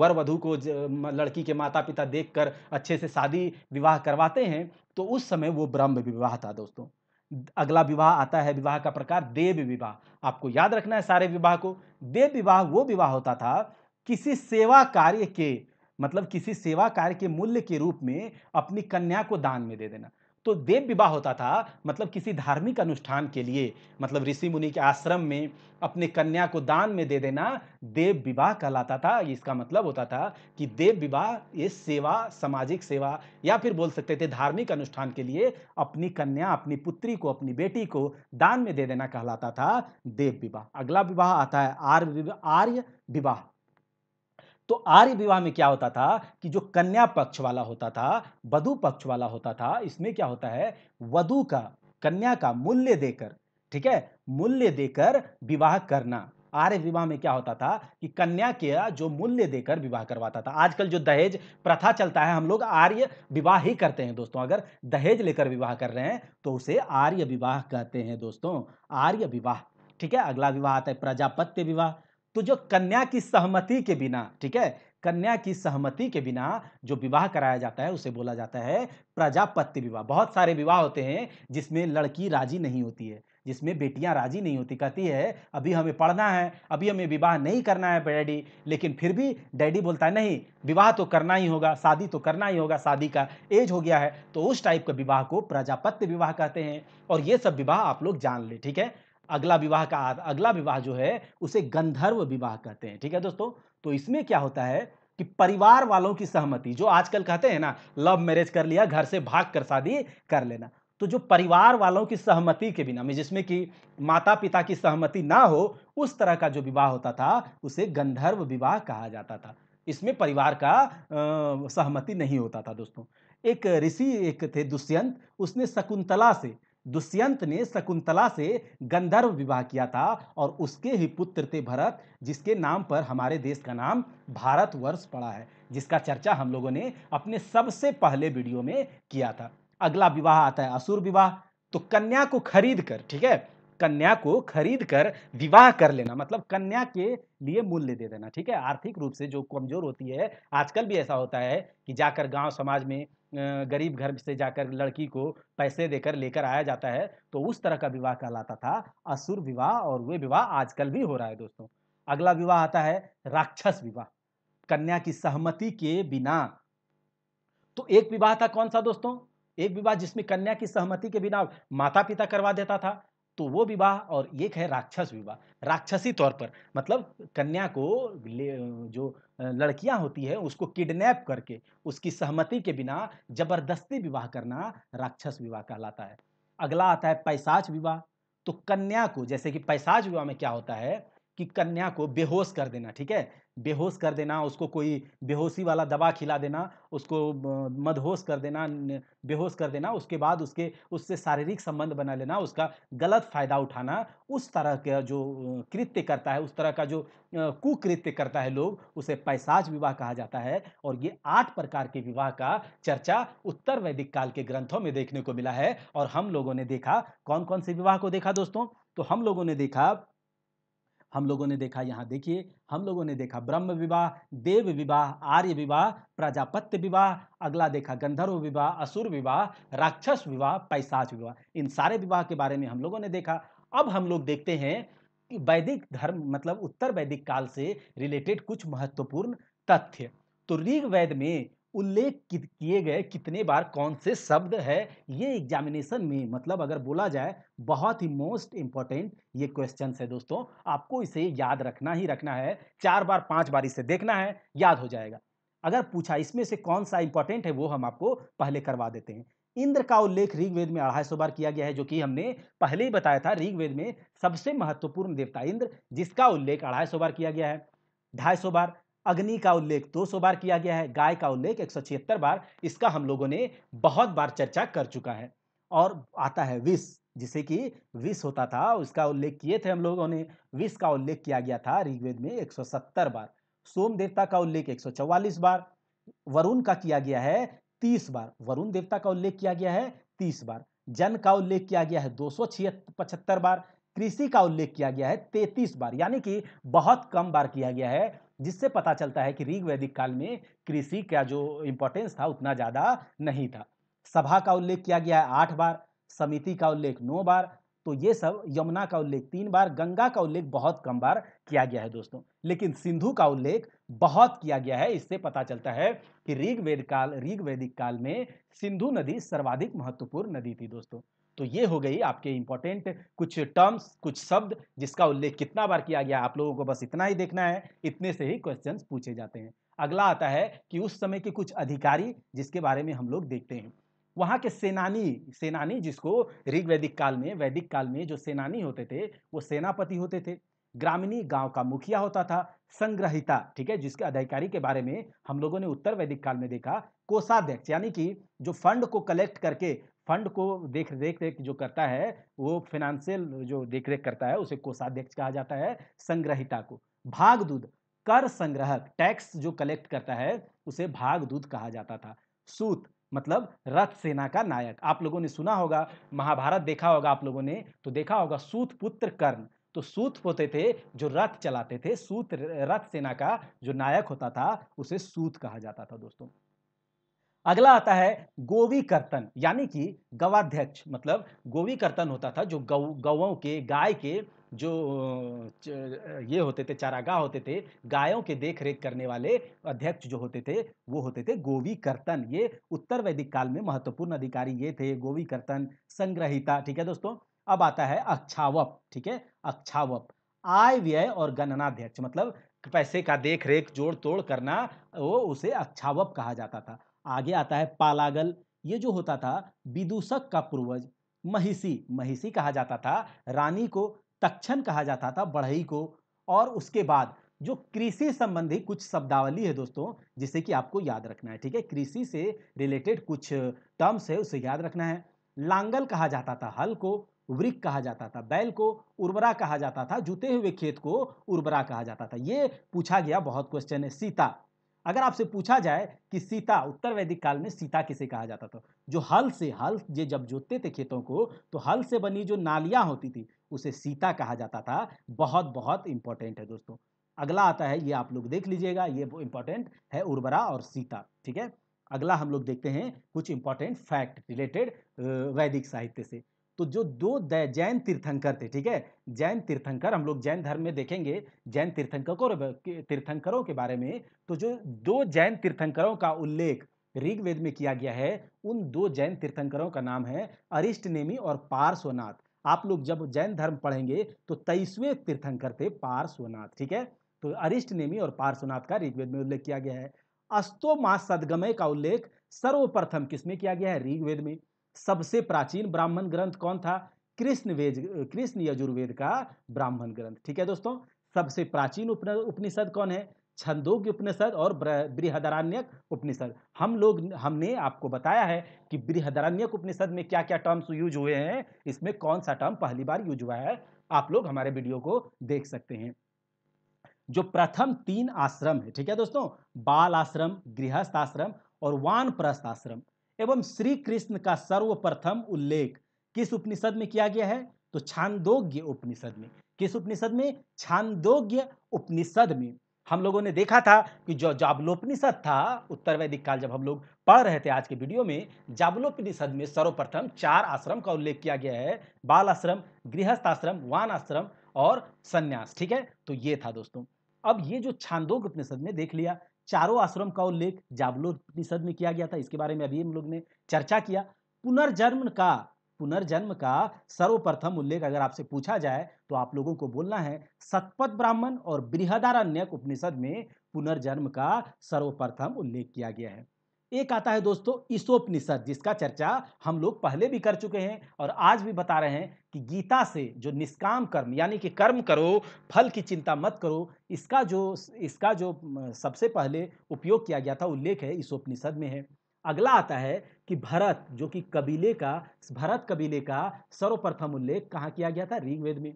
वर वधु को लड़की के माता पिता देखकर अच्छे से शादी विवाह करवाते हैं तो उस समय वो ब्रह्म विवाह था दोस्तों अगला विवाह आता है विवाह का प्रकार देव विवाह आपको याद रखना है सारे विवाह को देव विवाह वो विवाह होता था किसी सेवा कार्य के मतलब किसी सेवा कार्य के मूल्य के रूप में अपनी कन्या को दान में दे देना तो देव विवाह होता था मतलब किसी धार्मिक अनुष्ठान के लिए मतलब ऋषि मुनि के आश्रम में अपने कन्या को दान में दे देना देव विवाह कहलाता था इसका मतलब होता था कि देव विवाह ये सेवा सामाजिक सेवा या फिर बोल सकते थे धार्मिक अनुष्ठान के लिए अपनी कन्या अपनी पुत्री को अपनी बेटी को दान में दे देना कहलाता था देव विवाह अगला विवाह आता है आर्य आर्य विवाह तो आर्य विवाह में क्या होता था कि जो कन्या पक्ष वाला होता था वधु पक्ष वाला होता था इसमें क्या होता है वधु का कन्या का मूल्य देकर ठीक है मूल्य देकर विवाह करना आर्य विवाह में क्या होता था कि कन्या के जो मूल्य देकर विवाह करवाता था आजकल जो दहेज प्रथा चलता है हम लोग आर्य विवाह ही करते हैं दोस्तों अगर दहेज लेकर विवाह कर रहे हैं तो उसे आर्य विवाह कहते हैं दोस्तों आर्य विवाह ठीक है अगला विवाह आता है प्रजापत्य विवाह तो जो कन्या की सहमति के बिना ठीक है कन्या की सहमति के बिना जो विवाह कराया जाता है उसे बोला जाता है प्रजापत्य विवाह बहुत सारे विवाह होते हैं जिसमें लड़की राजी नहीं होती है जिसमें बेटियां राजी नहीं होती कहती है अभी हमें पढ़ना है अभी हमें विवाह नहीं करना है डैडी लेकिन फिर भी डैडी बोलता है नहीं विवाह तो करना ही होगा शादी तो करना ही होगा शादी का एज हो गया है तो उस टाइप का विवाह को प्रजापत्य विवाह कहते हैं और ये सब विवाह आप लोग जान ले ठीक है अगला विवाह का अगला विवाह जो है उसे गंधर्व विवाह कहते हैं ठीक है दोस्तों तो इसमें क्या होता है कि परिवार वालों की सहमति जो आजकल कहते हैं ना लव मैरिज कर लिया घर से भाग कर शादी कर लेना तो जो परिवार वालों की सहमति के बिना में जिसमें कि माता पिता की सहमति ना हो उस तरह का जो विवाह होता था उसे गंधर्व विवाह कहा जाता था इसमें परिवार का आ, सहमति नहीं होता था दोस्तों एक ऋषि एक थे दुष्यंत उसने शकुंतला से दुष्यंत ने शकुंतला से गंधर्व विवाह किया था और उसके ही पुत्र थे भरत जिसके नाम पर हमारे देश का नाम भारतवर्ष पड़ा है जिसका चर्चा हम लोगों ने अपने सबसे पहले वीडियो में किया था अगला विवाह आता है असुर विवाह तो कन्या को खरीद कर ठीक है कन्या को खरीद कर विवाह कर लेना मतलब कन्या के लिए मूल्य दे देना ठीक है आर्थिक रूप से जो कमजोर होती है आजकल भी ऐसा होता है कि जाकर गांव समाज में गरीब घर से जाकर लड़की को पैसे देकर लेकर आया जाता है तो उस तरह का विवाह कहलाता था असुर विवाह और वे विवाह आजकल भी हो रहा है दोस्तों अगला विवाह आता है राक्षस विवाह कन्या की सहमति के बिना तो एक विवाह था कौन सा दोस्तों एक विवाह जिसमें कन्या की सहमति के बिना माता पिता करवा देता था तो वो विवाह और एक है राक्षस विवाह राक्षसी तौर पर मतलब कन्या को जो लड़कियां होती है उसको किडनैप करके उसकी सहमति के बिना जबरदस्ती विवाह करना राक्षस विवाह कहलाता है अगला आता है पैसाच विवाह तो कन्या को जैसे कि पैसाच विवाह में क्या होता है कि कन्या को बेहोश कर देना ठीक है बेहोश कर देना उसको कोई बेहोशी वाला दवा खिला देना उसको मदहोश कर देना बेहोश कर देना उसके बाद उसके उससे शारीरिक संबंध बना लेना उसका गलत फ़ायदा उठाना उस तरह का जो कृत्य करता है उस तरह का जो कुकृत्य करता है लोग उसे पैसाज विवाह कहा जाता है और ये आठ प्रकार के विवाह का चर्चा उत्तर वैदिक काल के ग्रंथों में देखने को मिला है और हम लोगों ने देखा कौन कौन से विवाह को देखा दोस्तों तो हम लोगों ने देखा हम लोगों ने देखा यहाँ देखिए हम लोगों ने देखा ब्रह्म विवाह देव विवाह आर्य विवाह प्रजापत्य विवाह अगला देखा गंधर्व विवाह असुर विवाह राक्षस विवाह पैसाच विवाह इन सारे विवाह के बारे में हम लोगों ने देखा अब हम लोग देखते हैं कि वैदिक धर्म मतलब उत्तर वैदिक काल से रिलेटेड कुछ महत्वपूर्ण तथ्य तो ऋग वेद में उल्लेख किए गए कितने बार कौन से शब्द है ये एग्जामिनेशन में मतलब अगर बोला जाए बहुत ही मोस्ट इम्पॉर्टेंट ये क्वेश्चन है दोस्तों आपको इसे याद रखना ही रखना है चार बार पांच बार इसे देखना है याद हो जाएगा अगर पूछा इसमें से कौन सा इंपॉर्टेंट है वो हम आपको पहले करवा देते हैं इंद्र का उल्लेख ऋग्वेद में अढ़ाई सौ बार किया गया है जो कि हमने पहले ही बताया था ऋग्वेद में सबसे महत्वपूर्ण देवता इंद्र जिसका उल्लेख अढ़ाई सौ बार किया गया है ढाई सौ बार अग्नि का उल्लेख 200 बार किया गया है गाय का उल्लेख छिहत्तर बार इसका हम लोगों ने बहुत बार चर्चा कर चुका है और आता है विष जिसे कि विष होता था उसका उल्लेख किए थे हम लोगों ने विष का उल्लेख किया गया था ऋग्वेद में 170 बार सोम देवता का उल्लेख 144 बार वरुण का किया गया है 30 बार वरुण देवता का उल्लेख किया गया है 30 बार जन का उल्लेख किया गया है दो बार कृषि का उल्लेख किया गया है 33 बार यानी कि बहुत कम बार किया गया है जिससे पता चलता है कि ऋग वैदिक काल में कृषि का जो इम्पोर्टेंस था उतना ज़्यादा नहीं था सभा का उल्लेख किया गया है आठ बार समिति का उल्लेख नौ बार तो ये सब यमुना का उल्लेख तीन बार गंगा का उल्लेख बहुत कम बार किया गया है दोस्तों लेकिन सिंधु का उल्लेख बहुत किया गया है इससे पता चलता है कि ऋग वेद काल ऋग वैदिक काल में सिंधु नदी सर्वाधिक महत्वपूर्ण नदी थी दोस्तों तो ये हो गई आपके इंपॉर्टेंट कुछ टर्म्स कुछ शब्द जिसका उल्लेख कितना बार किया गया आप लोगों को बस इतना ही देखना है इतने से ही क्वेश्चन पूछे जाते हैं अगला आता है कि उस समय के कुछ अधिकारी जिसके बारे में हम लोग देखते हैं वहाँ के सेनानी सेनानी जिसको ऋग वैदिक काल में वैदिक काल में जो सेनानी होते थे वो सेनापति होते थे ग्रामीणी गांव का मुखिया होता था संग्रहिता ठीक है जिसके अधिकारी के बारे में हम लोगों ने उत्तर वैदिक काल में देखा कोषाध्यक्ष यानी कि जो फंड को कलेक्ट करके फंड को देख देख रेख जो करता है वो फिनेंशियल जो देख रेख करता है उसे कोषाध्यक्ष कहा जाता है संग्रहिता को भागदूत कर संग्रहक टैक्स जो कलेक्ट करता है उसे भागदूत कहा जाता था सूत मतलब रथ सेना का नायक आप लोगों ने सुना होगा महाभारत देखा होगा आप लोगों ने तो देखा होगा सूत पुत्र कर्ण तो सूत होते थे जो रथ चलाते थे सूत रथ सेना का जो नायक होता था उसे सूत कहा जाता था दोस्तों अगला आता है गोवी कर्तन यानी कि गवाध्यक्ष मतलब गोवी कर्तन होता था जो गौ गौ के गाय के जो ये होते थे चारागाह होते थे गायों के देख रेख करने वाले अध्यक्ष जो होते थे वो होते थे गोवी कर्तन ये उत्तर वैदिक काल में महत्वपूर्ण अधिकारी ये थे गोवी कर्तन संग्रहिता ठीक है दोस्तों अब आता है अक्षावप ठीक है अक्षावप आय व्यय और गणनाध्यक्ष मतलब पैसे का देख रेख जोड़ तोड़ करना वो उसे अक्षावप कहा जाता था आगे आता है पालागल ये जो होता था विदूषक का पूर्वज महिषी महिषी कहा जाता था रानी को तक्षण कहा जाता था बढ़ई को और उसके बाद जो कृषि संबंधी कुछ शब्दावली है दोस्तों जिसे कि आपको याद रखना है ठीक है कृषि से रिलेटेड कुछ टर्म्स है उसे याद रखना है लांगल कहा जाता था हल को वृक कहा जाता था बैल को उर्वरा कहा जाता था जुते हुए खेत को उर्वरा कहा जाता था ये पूछा गया बहुत क्वेश्चन है सीता अगर आपसे पूछा जाए कि सीता उत्तर वैदिक काल में सीता किसे कहा जाता था जो हल से हल ये जब जोतते थे खेतों को तो हल से बनी जो नालियाँ होती थी उसे सीता कहा जाता था बहुत बहुत इंपॉर्टेंट है दोस्तों अगला आता है ये आप लोग देख लीजिएगा ये इंपॉर्टेंट है उर्वरा और सीता ठीक है अगला हम लोग देखते हैं कुछ इंपॉर्टेंट फैक्ट रिलेटेड वैदिक साहित्य से तो जो दो जैन तीर्थंकर थे ठीक है जैन तीर्थंकर हम लोग जैन धर्म में देखेंगे जैन तीर्थंकर तीर्थंकरों के बारे में तो जो दो जैन तीर्थंकरों का उल्लेख ऋग्वेद में किया गया है उन दो जैन तीर्थंकरों का नाम है अरिष्ट नेमी और पार्श्वनाथ आप लोग जब जैन धर्म पढ़ेंगे तो तेईसवें तीर्थंकर थे पार्श्वनाथ ठीक है तो अरिष्ट नेमी और पार्श्वनाथ का ऋग्वेद में उल्लेख किया गया है अस्तो मास सदगमय का उल्लेख सर्वप्रथम किसमें किया गया है ऋग्वेद में सबसे प्राचीन ब्राह्मण ग्रंथ कौन था कृष्ण वेद कृष्ण यजुर्वेद का ब्राह्मण ग्रंथ ठीक है दोस्तों सबसे प्राचीन उपनिषद कौन है छंदोग्य उपनिषद और बृहदारण्यक उपनिषद हम लोग हमने आपको बताया है कि बृहदारण्यक उपनिषद में क्या क्या टर्म्स यूज हुए हैं इसमें कौन सा टर्म पहली बार यूज हुआ है आप लोग हमारे वीडियो को देख सकते हैं जो प्रथम तीन आश्रम है ठीक है दोस्तों बाल आश्रम गृहस्थ आश्रम और वान आश्रम एवं श्री कृष्ण का सर्वप्रथम उल्लेख किस उपनिषद में किया गया है तो छांदोग्य उपनिषद में किस उपनिषद में छांदोग्य उपनिषद में हम लोगों ने देखा था कि जो जाबलोपनिषद था उत्तर वैदिक काल जब हम लोग पढ़ रहे थे आज के वीडियो में जाबलोपनिषद में सर्वप्रथम चार आश्रम का उल्लेख किया गया है बाल आश्रम गृहस्थ आश्रम वान आश्रम और संन्यास ठीक है तो ये था दोस्तों अब ये जो छांदोग उपनिषद में देख लिया चारों आश्रम का उल्लेख उपनिषद में किया गया था इसके बारे में अभी हम लोग ने चर्चा किया पुनर्जन्म का पुनर्जन्म का सर्वप्रथम उल्लेख अगर आपसे पूछा जाए तो आप लोगों को बोलना है सतपथ ब्राह्मण और बृहदारण्यक उपनिषद में पुनर्जन्म का सर्वप्रथम उल्लेख किया गया है एक आता है दोस्तों ईसोपनिषद जिसका चर्चा हम लोग पहले भी कर चुके हैं और आज भी बता रहे हैं कि गीता से जो निष्काम कर्म यानी कि कर्म करो फल की चिंता मत करो इसका जो इसका जो सबसे पहले उपयोग किया गया था उल्लेख है ईसोपनिषद में है अगला आता है कि भरत जो कि कबीले का भरत कबीले का सर्वप्रथम उल्लेख कहाँ किया गया था ऋग्वेद में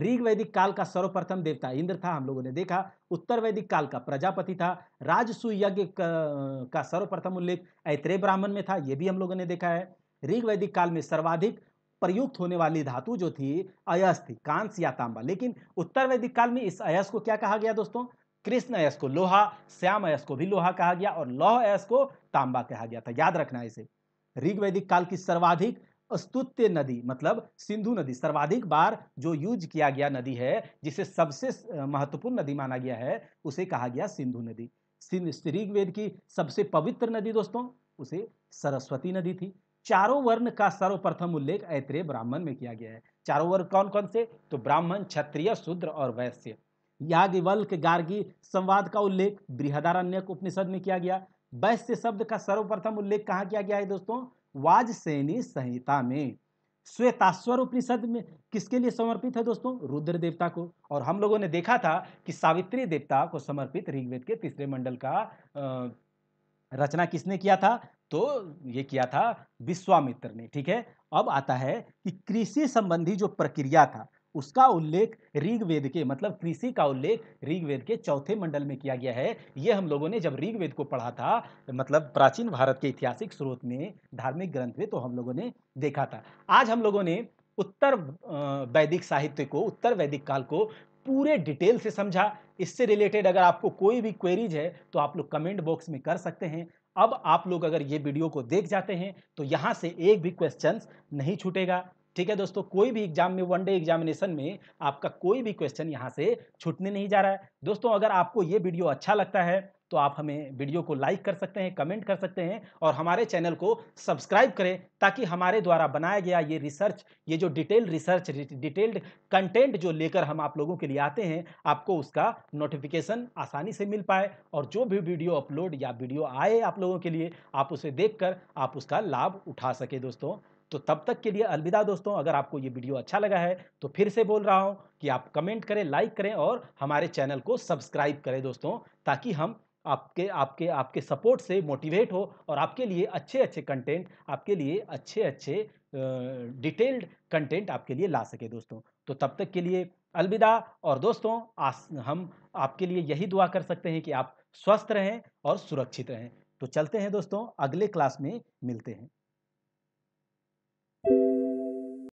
ऋग वैदिक काल का सर्वप्रथम देवता इंद्र था हम लोगों ने देखा उत्तर वैदिक काल का प्रजापति था राजसु यज्ञ का सर्वप्रथम उल्लेख ऐत्रेय ब्राह्मण में था यह भी हम लोगों ने देखा है ऋग वैदिक काल में सर्वाधिक प्रयुक्त होने वाली धातु जो थी अयस थी कांस या तांबा लेकिन उत्तर वैदिक काल में इस अयस को क्या कहा गया दोस्तों कृष्ण अयस को लोहा श्याम अयस को भी लोहा कहा गया और लौह अयस को तांबा कहा गया था याद रखना इसे ऋग वैदिक काल की सर्वाधिक स्तुत्य नदी मतलब सिंधु नदी सर्वाधिक बार जो यूज किया गया नदी है जिसे सबसे महत्वपूर्ण नदी माना गया है उसे कहा गया सिंधु नदी ऋग्वेद की सबसे पवित्र नदी दोस्तों उसे सरस्वती नदी थी चारों वर्ण का सर्वप्रथम उल्लेख ऐत्रेय ब्राह्मण में किया गया है चारों वर्ण कौन कौन से तो ब्राह्मण क्षत्रिय शूद्र और वैश्य याज्ञवल्क गार्गी संवाद का उल्लेख बृहदारण्यक उपनिषद में किया गया वैश्य शब्द का सर्वप्रथम उल्लेख कहाँ किया गया है दोस्तों वाजसेनी संहिता में श्वेताश्वर उपनिषद में किसके लिए समर्पित है दोस्तों रुद्र देवता को और हम लोगों ने देखा था कि सावित्री देवता को समर्पित ऋग्वेद के तीसरे मंडल का रचना किसने किया था तो ये किया था विश्वामित्र ने ठीक है अब आता है कि कृषि संबंधी जो प्रक्रिया था उसका उल्लेख ऋग्वेद के मतलब कृषि का उल्लेख ऋग्वेद के चौथे मंडल में किया गया है ये हम लोगों ने जब ऋग्वेद को पढ़ा था मतलब प्राचीन भारत के ऐतिहासिक स्रोत में धार्मिक ग्रंथ में तो हम लोगों ने देखा था आज हम लोगों ने उत्तर वैदिक साहित्य को उत्तर वैदिक काल को पूरे डिटेल से समझा इससे रिलेटेड अगर आपको कोई भी क्वेरीज है तो आप लोग कमेंट बॉक्स में कर सकते हैं अब आप लोग अगर ये वीडियो को देख जाते हैं तो यहाँ से एक भी क्वेश्चन नहीं छूटेगा ठीक है दोस्तों कोई भी एग्जाम में वन डे एग्जामिनेशन में आपका कोई भी क्वेश्चन यहाँ से छूटने नहीं जा रहा है दोस्तों अगर आपको ये वीडियो अच्छा लगता है तो आप हमें वीडियो को लाइक कर सकते हैं कमेंट कर सकते हैं और हमारे चैनल को सब्सक्राइब करें ताकि हमारे द्वारा बनाया गया ये रिसर्च ये जो डिटेल्ड रिसर्च डिटेल्ड कंटेंट जो लेकर हम आप लोगों के लिए आते हैं आपको उसका नोटिफिकेशन आसानी से मिल पाए और जो भी वीडियो अपलोड या वीडियो आए आप लोगों के लिए आप उसे देख कर, आप उसका लाभ उठा सके दोस्तों तो तब तक के लिए अलविदा दोस्तों अगर आपको ये वीडियो अच्छा लगा है तो फिर से बोल रहा हूँ कि आप कमेंट करें लाइक करें और हमारे चैनल को सब्सक्राइब करें दोस्तों ताकि हम आपके आपके आपके सपोर्ट से मोटिवेट हो और आपके लिए अच्छे अच्छे कंटेंट आपके लिए अच्छे अच्छे डिटेल्ड कंटेंट आपके लिए ला सके दोस्तों तो तब तक के लिए अलविदा और दोस्तों आस हम आपके लिए यही दुआ कर सकते हैं कि आप स्वस्थ रहें और सुरक्षित रहें तो चलते हैं दोस्तों अगले क्लास में मिलते हैं